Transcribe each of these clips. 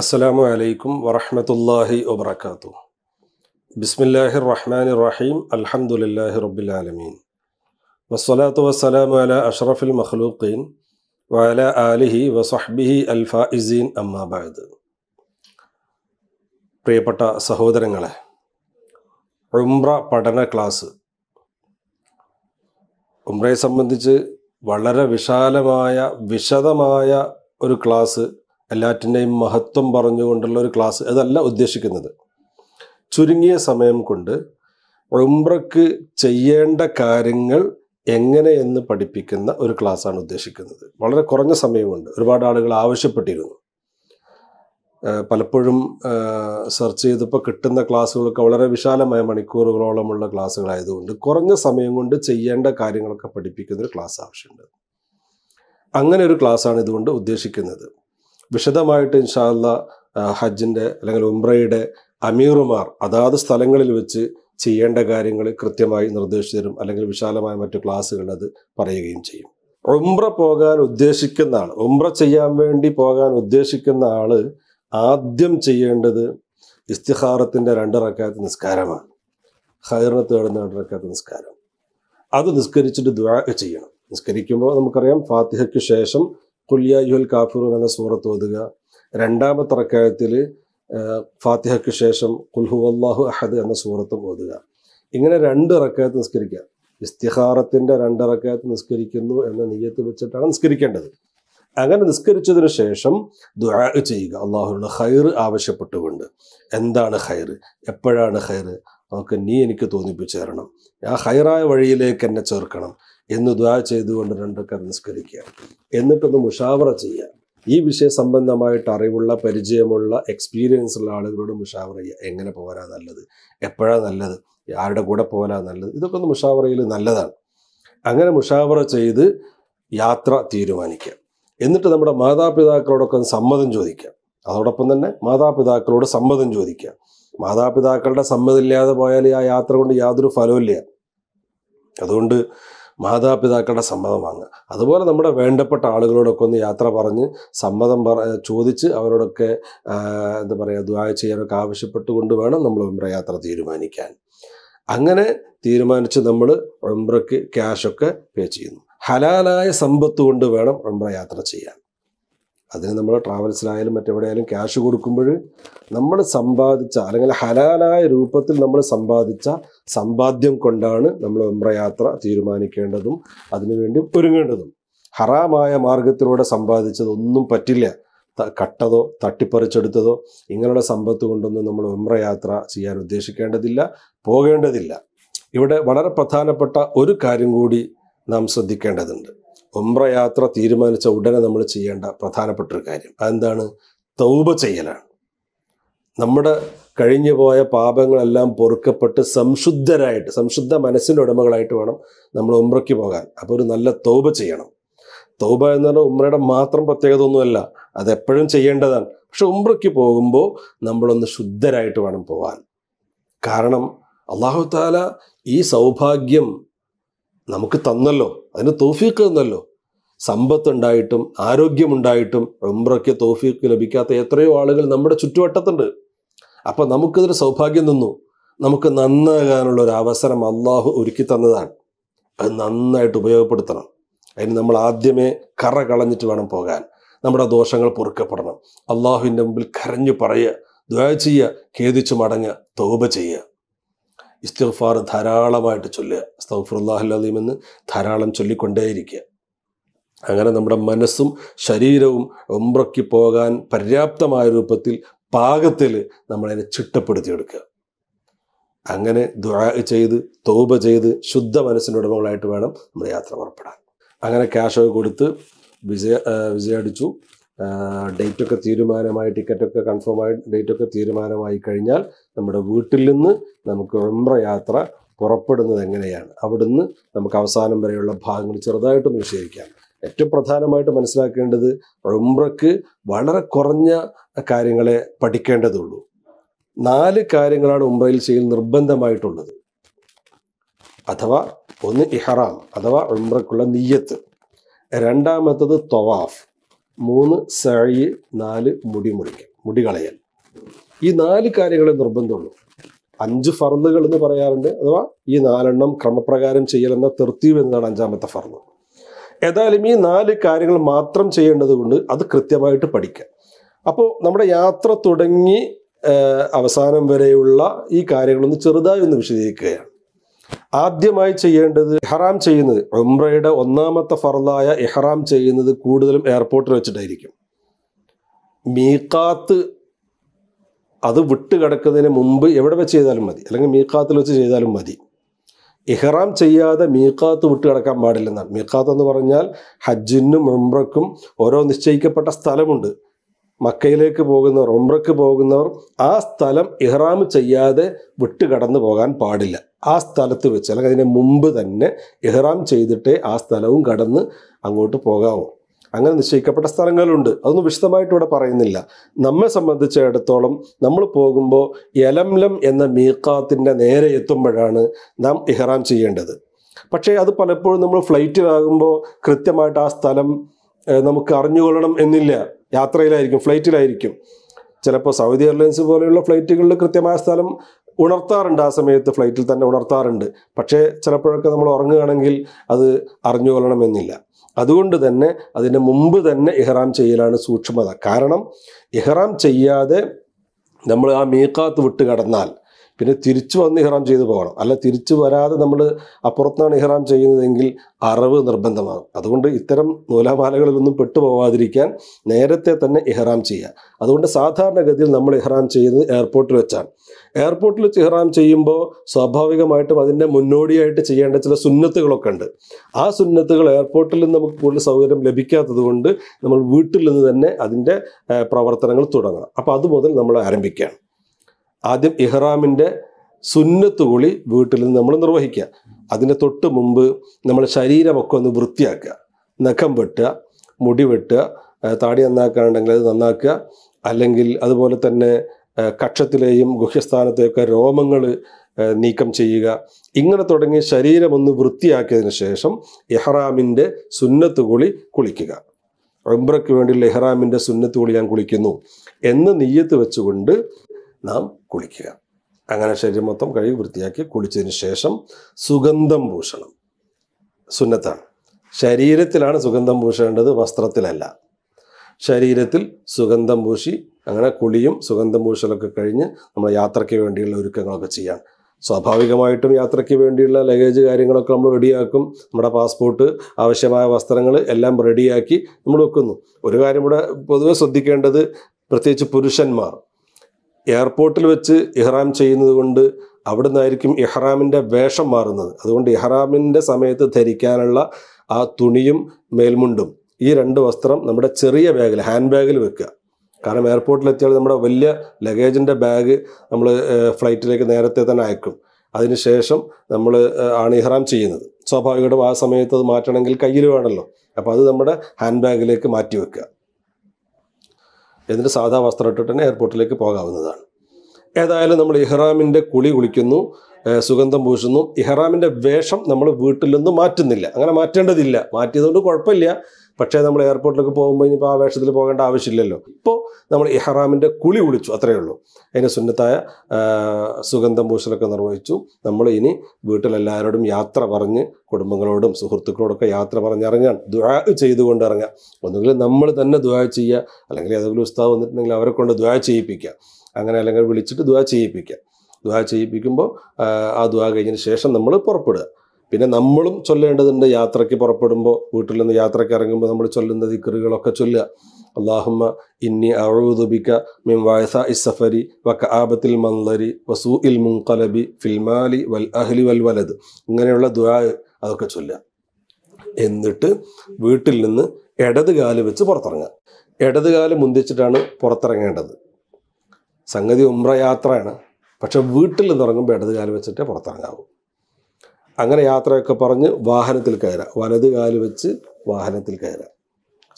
അസ്സലാമു അലൈക്കും വറഹമത്തല്ലാഹി വബർക്കാത്തു ബിസ്മില്ലാഹി റഹ്മാൻ റഹീം അലഹമുല്ലാഹി റബ്ബുലാലമീൻ വസ്സലാത്തു വസ്സലാമു അല അഷ്റഫുൽ മഖ്ലൂഖീൻ വഅല ആലിഹി വസഹ്ബിഹി അൽഫാഇസീൻ അമ്മാബാദ് പ്രിയപ്പെട്ട സഹോദരങ്ങളെ ഉംറ പഠന ക്ലാസ് ഉംറയെ സംബന്ധിച്ച് വളരെ വിശാലമായ വിശദമായ ഒരു ക്ലാസ് എല്ലാറ്റിൻ്റെയും മഹത്വം പറഞ്ഞുകൊണ്ടുള്ള ഒരു ക്ലാസ് അതല്ല ഉദ്ദേശിക്കുന്നത് ചുരുങ്ങിയ സമയം കൊണ്ട് ഉംറക്ക് ചെയ്യേണ്ട കാര്യങ്ങൾ എങ്ങനെയെന്ന് പഠിപ്പിക്കുന്ന ഒരു ക്ലാസ്സാണ് ഉദ്ദേശിക്കുന്നത് വളരെ കുറഞ്ഞ സമയമുണ്ട് ഒരുപാട് ആളുകൾ ആവശ്യപ്പെട്ടിരുന്നു പലപ്പോഴും സെർച്ച് ചെയ്തപ്പോൾ കിട്ടുന്ന ക്ലാസ്സുകളൊക്കെ വളരെ വിശാലമായ മണിക്കൂറുകളോളമുള്ള ക്ലാസ്സുകളായതുകൊണ്ട് കുറഞ്ഞ സമയം കൊണ്ട് ചെയ്യേണ്ട കാര്യങ്ങളൊക്കെ പഠിപ്പിക്കുന്ന ഒരു ക്ലാസ് ആവശ്യമുണ്ട് അങ്ങനെ ഒരു ക്ലാസ്സാണ് ഇതുകൊണ്ട് ഉദ്ദേശിക്കുന്നത് വിശദമായിട്ട് ഇൻഷാല്ല ഹജ്ജിൻ്റെ അല്ലെങ്കിൽ ഉംറയുടെ അമീറുമാർ അതാത് സ്ഥലങ്ങളിൽ വെച്ച് ചെയ്യേണ്ട കാര്യങ്ങൾ കൃത്യമായി നിർദ്ദേശിച്ചു തരും അല്ലെങ്കിൽ വിശാലമായ മറ്റു ക്ലാസ്സുകൾ അത് പറയുകയും ചെയ്യും ഉംറ പോകാൻ ഉദ്ദേശിക്കുന്ന ആൾ ഉംറ ചെയ്യാൻ വേണ്ടി പോകാൻ ഉദ്ദേശിക്കുന്ന ആൾ ആദ്യം ചെയ്യേണ്ടത് ഇസ്തിഹാറത്തിൻ്റെ രണ്ടിറക്കാത്ത നിസ്കാരമാണ് ഹൈറിനെ തേടുന്ന രണ്ടിറക്കാത്ത നിസ്കാരം അത് നിസ്കരിച്ചിട്ട് ദ്വാ ചെയ്യണം നിസ്കരിക്കുമ്പോൾ നമുക്കറിയാം ഫാത്തിഹയ്ക്ക് ശേഷം കുല്യായുൽ കാഫിറു എന്ന സൂറത്ത് ഓതുക രണ്ടാമത്തെ റക്കായത്തിൽ ഫാത്തിഹയ്ക്ക് ശേഷം കുൽഹു അള്ളാഹു അഹദ് എന്ന സൂറത്തും ഓതുക ഇങ്ങനെ രണ്ട് റക്കായത്ത് നിസ്കരിക്കുക ഇസ്തിഹാറത്തിൻ്റെ രണ്ട് റക്കായത്ത് നിസ്കരിക്കുന്നു എന്ന നീയത്ത് വെച്ചിട്ടാണ് നിസ്കരിക്കേണ്ടത് അങ്ങനെ നിസ്കരിച്ചതിന് ശേഷം ദുആ ചെയ്യുക അള്ളാഹുവിനോട് ഹൈർ ആവശ്യപ്പെട്ടുകൊണ്ട് എന്താണ് ഹൈർ എപ്പോഴാണ് ഹൈർ നമുക്ക് നീ എനിക്ക് തോന്നിപ്പിച്ചു തരണം ആ ഹൈറായ വഴിയിലേക്ക് എന്നെ ചേർക്കണം എന്ന് ദ്വാ ചെയ്തുകൊണ്ട് രണ്ടൊക്കെ നിസ്കരിക്കുക എന്നിട്ടൊന്ന് മുഷാവറ ചെയ്യുക ഈ വിഷയ സംബന്ധമായിട്ട് അറിവുള്ള പരിചയമുള്ള എക്സ്പീരിയൻസ് ഉള്ള ആളുകളോട് മുഷാവറ ചെയ്യുക എങ്ങനെ പോരാ നല്ലത് എപ്പോഴാ നല്ലത് ആരുടെ കൂടെ പോരാ നല്ലത് ഇതൊക്കെ ഒന്ന് മുഷാവറയിൽ നല്ലതാണ് അങ്ങനെ മുഷാവറ ചെയ്ത് യാത്ര തീരുമാനിക്കുക എന്നിട്ട് നമ്മുടെ മാതാപിതാക്കളോടൊക്കെ സമ്മതം ചോദിക്കുക അതോടൊപ്പം തന്നെ മാതാപിതാക്കളോട് സമ്മതം ചോദിക്കുക മാതാപിതാക്കളുടെ സമ്മതമില്ലാതെ പോയാൽ ആ യാത്ര കൊണ്ട് യാതൊരു ഫലവുമില്ല അതുകൊണ്ട് മാതാപിതാക്കളുടെ സമ്മതം വാങ്ങുക അതുപോലെ നമ്മുടെ വേണ്ടപ്പെട്ട ആളുകളോടൊക്കെ ഒന്ന് യാത്ര പറഞ്ഞ് സമ്മതം പറ ചോദിച്ച് അവരോടൊക്കെ എന്താ പറയുക ദ്വാ ചെയ്യാനൊക്കെ ആവശ്യപ്പെട്ടുകൊണ്ട് വേണം നമ്മൾ ഉംറ യാത്ര തീരുമാനിക്കാൻ അങ്ങനെ തീരുമാനിച്ച് നമ്മൾ ഉംറയ്ക്ക് ക്യാഷൊക്കെ പേ ചെയ്യുന്നു ഹലാലായ സമ്പത്ത് കൊണ്ട് വേണം ഉംറ യാത്ര ചെയ്യാൻ അതിന് നമ്മൾ ട്രാവൽസിലായാലും മറ്റെവിടെയായാലും ക്യാഷ് കൊടുക്കുമ്പോൾ നമ്മൾ സമ്പാദിച്ച അല്ലെങ്കിൽ ഹലാലായ രൂപത്തിൽ നമ്മൾ സമ്പാദിച്ച സമ്പാദ്യം കൊണ്ടാണ് നമ്മൾ ഉമ്രയാത്ര തീരുമാനിക്കേണ്ടതും അതിനുവേണ്ടി ഒരുങ്ങേണ്ടതും ഹറാമായ മാർഗത്തിലൂടെ സമ്പാദിച്ചതൊന്നും പറ്റില്ല കട്ടതോ തട്ടിപ്പറിച്ചെടുത്തതോ ഇങ്ങനെയുള്ള സമ്പത്ത് കൊണ്ടൊന്നും നമ്മൾ ഉമ്രയാത്ര ചെയ്യാൻ ഉദ്ദേശിക്കേണ്ടതില്ല പോകേണ്ടതില്ല ഇവിടെ വളരെ പ്രധാനപ്പെട്ട ഒരു കാര്യം കൂടി നാം ശ്രദ്ധിക്കേണ്ടതുണ്ട് ഉംറ യാത്ര തീരുമാനിച്ച ഉടനെ നമ്മൾ ചെയ്യേണ്ട പ്രധാനപ്പെട്ട ഒരു കാര്യം അതെന്താണ് തൗബ ചെയ്യലാണ് നമ്മുടെ കഴിഞ്ഞു പോയ പാപങ്ങളെല്ലാം പൊറുക്കപ്പെട്ട് സംശുദ്ധരായിട്ട് സംശുദ്ധ മനസ്സിൻ്റെ ഉടമകളായിട്ട് വേണം നമ്മൾ ഉമ്രയ്ക്ക് പോകാൻ അപ്പോൾ ഒരു നല്ല തൗബ ചെയ്യണം തൗബ എന്ന് പറഞ്ഞാൽ ഉമ്രയുടെ മാത്രം പ്രത്യേകത ഒന്നുമല്ല അതെപ്പോഴും ചെയ്യേണ്ടതാണ് പക്ഷെ ഉമ്രയ്ക്ക് പോകുമ്പോൾ നമ്മളൊന്ന് ശുദ്ധരായിട്ട് വേണം പോകാൻ കാരണം അള്ളാഹു താല ഈ സൗഭാഗ്യം നമുക്ക് തന്നല്ലോ അതിന് തോഫീക്ക് തന്നല്ലോ സമ്പത്തുണ്ടായിട്ടും ആരോഗ്യമുണ്ടായിട്ടും ഉംറയ്ക്ക് തോഫീക്ക് ലഭിക്കാത്ത എത്രയോ ആളുകൾ നമ്മുടെ ചുറ്റുവട്ടത്തുണ്ട് അപ്പം നമുക്കിതൊരു സൗഭാഗ്യം നിന്നു നമുക്ക് നന്നാകാനുള്ള ഒരു അവസരം അള്ളാഹു ഒരുക്കി തന്നതാണ് അത് നന്നായിട്ട് ഉപയോഗപ്പെടുത്തണം അതിന് നമ്മൾ ആദ്യമേ കറ കളഞ്ഞിട്ട് വേണം പോകാൻ നമ്മുടെ ദോഷങ്ങൾ പൊറുക്കപ്പെടണം അള്ളാഹുവിൻ്റെ മുമ്പിൽ കരഞ്ഞു പറയുക ദ്വയ ചെയ്യുക ഖേദിച്ചു മടങ്ങുക തോപ ചെയ്യുക ഇസ്തിഗ്ഫാർ ധാരാളമായിട്ട് ചൊല്ലുക സ്തൗഫുറുല്ലാഹുലീം എന്ന് ധാരാളം ചൊല്ലിക്കൊണ്ടേയിരിക്കുക അങ്ങനെ നമ്മുടെ മനസ്സും ശരീരവും ഒമ്പ്രക്കി പോകാൻ പര്യാപ്തമായ രൂപത്തിൽ പാകത്തിൽ നമ്മളതിനെ ചിട്ടപ്പെടുത്തിയെടുക്കുക അങ്ങനെ ദുരാ ചെയ്ത് തോപ ചെയ്ത് ശുദ്ധ മനസ്സിൻ്റെ ഉടമകളായിട്ട് വേണം നമ്മൾ യാത്ര പുറപ്പെടാൻ അങ്ങനെ ക്യാഷൊക്കെ കൊടുത്ത് വിജയ വിജയടിച്ചു ഡേറ്റൊക്കെ തീരുമാനമായി ടിക്കറ്റൊക്കെ കൺഫേം ആയി ഡേറ്റൊക്കെ തീരുമാനമായി കഴിഞ്ഞാൽ നമ്മുടെ വീട്ടിൽ നിന്ന് നമുക്ക് ഉംറ യാത്ര പുറപ്പെടുന്നത് എങ്ങനെയാണ് അവിടുന്ന് നമുക്ക് അവസാനം വരെയുള്ള ഭാഗങ്ങൾ ചെറുതായിട്ട് വിശദീകരിക്കാം ഏറ്റവും പ്രധാനമായിട്ട് മനസ്സിലാക്കേണ്ടത് ഉംറക്ക് വളരെ കുറഞ്ഞ കാര്യങ്ങളെ പഠിക്കേണ്ടതുള്ളൂ നാല് കാര്യങ്ങളാണ് ഉംറയിൽ ചെയ്യൽ നിർബന്ധമായിട്ടുള്ളത് അഥവാ ഒന്ന് ഇഹറാം അഥവാ ഉംറക്കുള്ള നീയത്ത് രണ്ടാമത്തത് തൊവാഫ് മൂന്ന് സഴി നാല് മുടി മുറിക്കൽ മുടി കളയൽ ഈ നാല് കാര്യങ്ങളെ നിർബന്ധമുള്ളൂ അഞ്ച് ഫർദുകൾ എന്ന് പറയാറുണ്ട് അഥവാ ഈ നാലെണ്ണം ക്രമപ്രകാരം ചെയ്യലെന്ന തെർത്തീവ് എന്നതാണ് അഞ്ചാമത്തെ ഫർദ് ഏതായാലും ഈ നാല് കാര്യങ്ങൾ മാത്രം ചെയ്യേണ്ടത് കൊണ്ട് അത് കൃത്യമായിട്ട് പഠിക്കുക അപ്പോൾ നമ്മുടെ യാത്ര തുടങ്ങി അവസാനം വരെയുള്ള ഈ കാര്യങ്ങളൊന്ന് ചെറുതായി ഒന്ന് വിശദീകരിക്കുകയാണ് ആദ്യമായി ചെയ്യേണ്ടത് ഇഹ്റാം ചെയ്യുന്നത് ഉംറയുടെ ഒന്നാമത്തെ ഫറലായ ഇഹ്റാം ചെയ്യുന്നത് കൂടുതലും എയർപോർട്ടിൽ വെച്ചിട്ടായിരിക്കും മീക്കാത്ത് അത് വിട്ടുകിടക്കുന്നതിന് മുമ്പ് എവിടെ വെച്ച് ചെയ്താലും മതി അല്ലെങ്കിൽ മീക്കാത്തിൽ വെച്ച് ചെയ്താലും മതി ഇഹ്റാം ചെയ്യാതെ മീക്കാത്ത് വിട്ടുകിടക്കാൻ പാടില്ലെന്നാണ് മീക്കാത്ത് എന്ന് പറഞ്ഞാൽ ഹജ്ജിനും ഉംറക്കും ഓരോ നിശ്ചയിക്കപ്പെട്ട സ്ഥലമുണ്ട് മക്കയിലേക്ക് പോകുന്നവർ ഉംറക്ക് പോകുന്നവർ ആ സ്ഥലം ഇഹ്റാം ചെയ്യാതെ വിട്ടുകടന്നു കടന്നു പോകാൻ പാടില്ല ആ സ്ഥലത്ത് വെച്ച് അല്ലെങ്കിൽ അതിന് മുമ്പ് തന്നെ ഇഹ്റാം ചെയ്തിട്ടേ ആ സ്ഥലവും കടന്ന് അങ്ങോട്ട് പോകാവൂ അങ്ങനെ നിശ്ചയിക്കപ്പെട്ട സ്ഥലങ്ങളുണ്ട് അതൊന്നും വിശദമായിട്ട് ഇവിടെ പറയുന്നില്ല നമ്മെ സംബന്ധിച്ചിടത്തോളം നമ്മൾ പോകുമ്പോൾ യലംലം എന്ന മീക്കാത്തിൻ്റെ നേരെ എത്തുമ്പോഴാണ് നാം ഇഹ്റാം ചെയ്യേണ്ടത് പക്ഷേ അത് പലപ്പോഴും നമ്മൾ ഫ്ലൈറ്റിലാകുമ്പോൾ കൃത്യമായിട്ട് ആ സ്ഥലം നമുക്ക് അറിഞ്ഞുകൊള്ളണം എന്നില്ല യാത്രയിലായിരിക്കും ഫ്ലൈറ്റിലായിരിക്കും ചിലപ്പോൾ സൗദി എയർലൈൻസ് പോലെയുള്ള ഫ്ലൈറ്റുകളിൽ കൃത്യമായ സ്ഥലം ഉണർത്താറുണ്ട് ആ സമയത്ത് ഫ്ലൈറ്റിൽ തന്നെ ഉണർത്താറുണ്ട് പക്ഷേ ചിലപ്പോഴൊക്കെ നമ്മൾ ഉറങ്ങുകയാണെങ്കിൽ അത് അറിഞ്ഞുകൊള്ളണമെന്നില്ല അതുകൊണ്ട് തന്നെ അതിന് മുമ്പ് തന്നെ ഇഹ്റാം ചെയ്യലാണ് സൂക്ഷ്മത കാരണം ഇഹ്റാം ചെയ്യാതെ നമ്മൾ ആ മീക്കാത്ത് വിട്ട് കടന്നാൽ പിന്നെ തിരിച്ചു വന്ന് ഇഹ്റാം ചെയ്തു പോകണം അല്ല തിരിച്ചു വരാതെ നമ്മൾ അപ്പുറത്താണ് ഇഹ്റാം ചെയ്യുന്നതെങ്കിൽ അറിവ് നിർബന്ധമാണ് അതുകൊണ്ട് ഇത്തരം നൂലാമാലകളിലൊന്നും പെട്ടുപോകാതിരിക്കാൻ നേരത്തെ തന്നെ ഇഹ്റാം ചെയ്യുക അതുകൊണ്ട് സാധാരണഗതിയിൽ നമ്മൾ ഇഹ്റാം ചെയ്യുന്നത് എയർപോർട്ടിൽ വെച്ചാണ് എയർപോർട്ടിൽ വെച്ച് ഇഹ്റാം ചെയ്യുമ്പോൾ സ്വാഭാവികമായിട്ടും അതിൻ്റെ മുന്നോടിയായിട്ട് ചെയ്യേണ്ട ചില സുന്നത്തുകളൊക്കെ ഉണ്ട് ആ സുന്നത്തുകൾ എയർപോർട്ടിൽ നിന്ന് നമുക്ക് കൂടുതൽ സൗകര്യം ലഭിക്കാത്തത് കൊണ്ട് നമ്മൾ വീട്ടിൽ നിന്ന് തന്നെ അതിൻ്റെ പ്രവർത്തനങ്ങൾ തുടങ്ങണം അപ്പോൾ അതുമുതൽ നമ്മൾ ആരംഭിക്കുകയാണ് ആദ്യം ഇഹ്റാമിൻ്റെ സുന്നത്ത് കുളി വീട്ടിൽ നിന്ന് നമ്മൾ നിർവഹിക്കുക അതിൻ്റെ തൊട്ട് മുമ്പ് നമ്മൾ ശരീരമൊക്കെ ഒന്ന് വൃത്തിയാക്കുക നഖം വെട്ടുക മുടി വെട്ടുക താടി നന്നാക്കാനുണ്ടെങ്കിൽ അത് നന്നാക്കുക അല്ലെങ്കിൽ അതുപോലെ തന്നെ കക്ഷത്തിലെയും ഗുഹ്യസ്ഥാനത്തെയൊക്കെ രോമങ്ങൾ നീക്കം ചെയ്യുക ഇങ്ങനെ തുടങ്ങി ശരീരം ഒന്ന് വൃത്തിയാക്കിയതിന് ശേഷം എഹ്റാമിൻ്റെ സുന്നത്ത് കുളി കുളിക്കുക ഉംറയ്ക്ക് വേണ്ടിയുള്ള എഹ്റാമിൻ്റെ സുന്നത്ത് കുളി ഞാൻ കുളിക്കുന്നു എന്ന് നീയത്ത് വെച്ചുകൊണ്ട് നാം കുളിക്കുക അങ്ങനെ ശരീരം മൊത്തം കഴുകി വൃത്തിയാക്കി കുളിച്ചതിന് ശേഷം സുഗന്ധം പൂശണം സുന്നത്താണ് ശരീരത്തിലാണ് സുഗന്ധം പൂശേണ്ടത് വസ്ത്രത്തിലല്ല ശരീരത്തിൽ സുഗന്ധം പൂശി അങ്ങനെ കുളിയും സുഗന്ധം പൂശലൊക്കെ കഴിഞ്ഞ് നമ്മൾ യാത്രയ്ക്ക് വേണ്ടിയുള്ള ഒരുക്കങ്ങളൊക്കെ ചെയ്യാം സ്വാഭാവികമായിട്ടും യാത്രയ്ക്ക് വേണ്ടിയുള്ള ലഗേജ് കാര്യങ്ങളൊക്കെ നമ്മൾ റെഡിയാക്കും നമ്മുടെ പാസ്പോർട്ട് ആവശ്യമായ വസ്ത്രങ്ങൾ എല്ലാം റെഡിയാക്കി നമ്മൾ വെക്കുന്നു ഒരു കാര്യം ഇവിടെ പൊതുവെ ശ്രദ്ധിക്കേണ്ടത് പ്രത്യേകിച്ച് പുരുഷന്മാർ എയർപോർട്ടിൽ വെച്ച് ഇഹ്റാം ചെയ്യുന്നത് കൊണ്ട് അവിടെ നിന്നായിരിക്കും ഇഹ്റാമിൻ്റെ വേഷം മാറുന്നത് അതുകൊണ്ട് ഇഹ്റാമിൻ്റെ സമയത്ത് ധരിക്കാനുള്ള ആ തുണിയും മേൽമുണ്ടും ഈ രണ്ട് വസ്ത്രം നമ്മുടെ ചെറിയ ബാഗിൽ ഹാൻഡ് ബാഗിൽ വെക്കുക കാരണം എയർപോർട്ടിൽ എത്തിയാൽ നമ്മുടെ വലിയ ലഗേജിൻ്റെ ബാഗ് നമ്മൾ ഫ്ലൈറ്റിലേക്ക് നേരത്തെ തന്നെ അയക്കും അതിനുശേഷം നമ്മൾ ആണ് ഇഹ്റാം ചെയ്യുന്നത് സ്വാഭാവികമായിട്ടും ആ സമയത്ത് അത് മാറ്റണമെങ്കിൽ കയ്യിൽ വേണമല്ലോ അപ്പോൾ അത് നമ്മുടെ ഹാൻഡ് ബാഗിലേക്ക് മാറ്റി വെക്കുക എന്നിട്ട് സാധാ വസ്ത്രം ഇട്ടിട്ട് തന്നെ എയർപോർട്ടിലേക്ക് പോകാവുന്നതാണ് ഏതായാലും നമ്മൾ ഇഹ്റാമിൻ്റെ കുളി കുളിക്കുന്നു സുഗന്ധം പൂശുന്നു ഇഹ്റാമിൻ്റെ വേഷം നമ്മൾ വീട്ടിൽ നിന്നും മാറ്റുന്നില്ല അങ്ങനെ മാറ്റേണ്ടതില്ല മാറ്റിയതുകൊണ്ട് കുഴപ്പമില്ല പക്ഷേ നമ്മൾ എയർപോർട്ടിലേക്ക് പോകുമ്പോൾ ഇനിയിപ്പോൾ ആ വേഷത്തിൽ പോകേണ്ട ആവശ്യമില്ലല്ലോ ഇപ്പോൾ നമ്മൾ ഇഹ്റാമിൻ്റെ കുളി കുളിച്ചു അത്രയേ ഉള്ളൂ അതിന് സുന്നത്തായ സുഗന്ധം പൂശലൊക്കെ നിർവഹിച്ചു നമ്മൾ ഇനി വീട്ടിലെല്ലാവരോടും യാത്ര പറഞ്ഞ് കുടുംബങ്ങളോടും സുഹൃത്തുക്കളോടൊക്കെ യാത്ര പറഞ്ഞിറങ്ങാൻ ദ്വാ ചെയ്തുകൊണ്ട് ഇറങ്ങാം ഒന്നുകിൽ നമ്മൾ തന്നെ ദ്വാ ചെയ്യുക അല്ലെങ്കിൽ ഏതെങ്കിലും ഉസ്താവ് വന്നിട്ടുണ്ടെങ്കിൽ അവരെ കൊണ്ട് ദ്വാ ചെയ്യിപ്പിക്കുക അങ്ങനെ അല്ലെങ്കിൽ വിളിച്ചിട്ട് ദ്വാ ചെയ്യിപ്പിക്കുക ദ്വാ ചെയ്യിപ്പിക്കുമ്പോൾ ആ ദ്വാ കഴിഞ്ഞതിന് ശേഷം നമ്മൾ പുറപ്പെടുക പിന്നെ നമ്മളും ചൊല്ലേണ്ടതുണ്ട് യാത്രയ്ക്ക് പുറപ്പെടുമ്പോൾ വീട്ടിൽ നിന്ന് യാത്രയ്ക്ക് ഇറങ്ങുമ്പോൾ നമ്മൾ ചൊല്ലുന്ന ദിക്കറുകളൊക്കെ ചൊല്ലുക അള്ളാഹുമ്മ ഇന്നി അഴൂദുബിക മിൻ വായസ ഇസഫരി വ കആബത്തിൽ മന്ദരി വസൂ ഇൽ മുൻകലബി ഫിൽമാലി വൽ അഹ്ലി വൽ വലത് ഇങ്ങനെയുള്ള ദുആ അതൊക്കെ ചൊല്ലുക എന്നിട്ട് വീട്ടിൽ നിന്ന് ഇടത് കാല് വെച്ച് പുറത്തിറങ്ങുക ഇടത് കാല് മുന്തിച്ചിട്ടാണ് പുറത്തിറങ്ങേണ്ടത് സംഗതി ഉമ്ര യാത്രയാണ് പക്ഷെ വീട്ടിൽ നിന്ന് ഇറങ്ങുമ്പോൾ ഇടത് കാല് വെച്ചിട്ടേ പുറത്തിറങ്ങാവൂ അങ്ങനെ യാത്രയൊക്കെ പറഞ്ഞ് വാഹനത്തിൽ കയറാം വലത് കാല് വെച്ച് വാഹനത്തിൽ കയറാം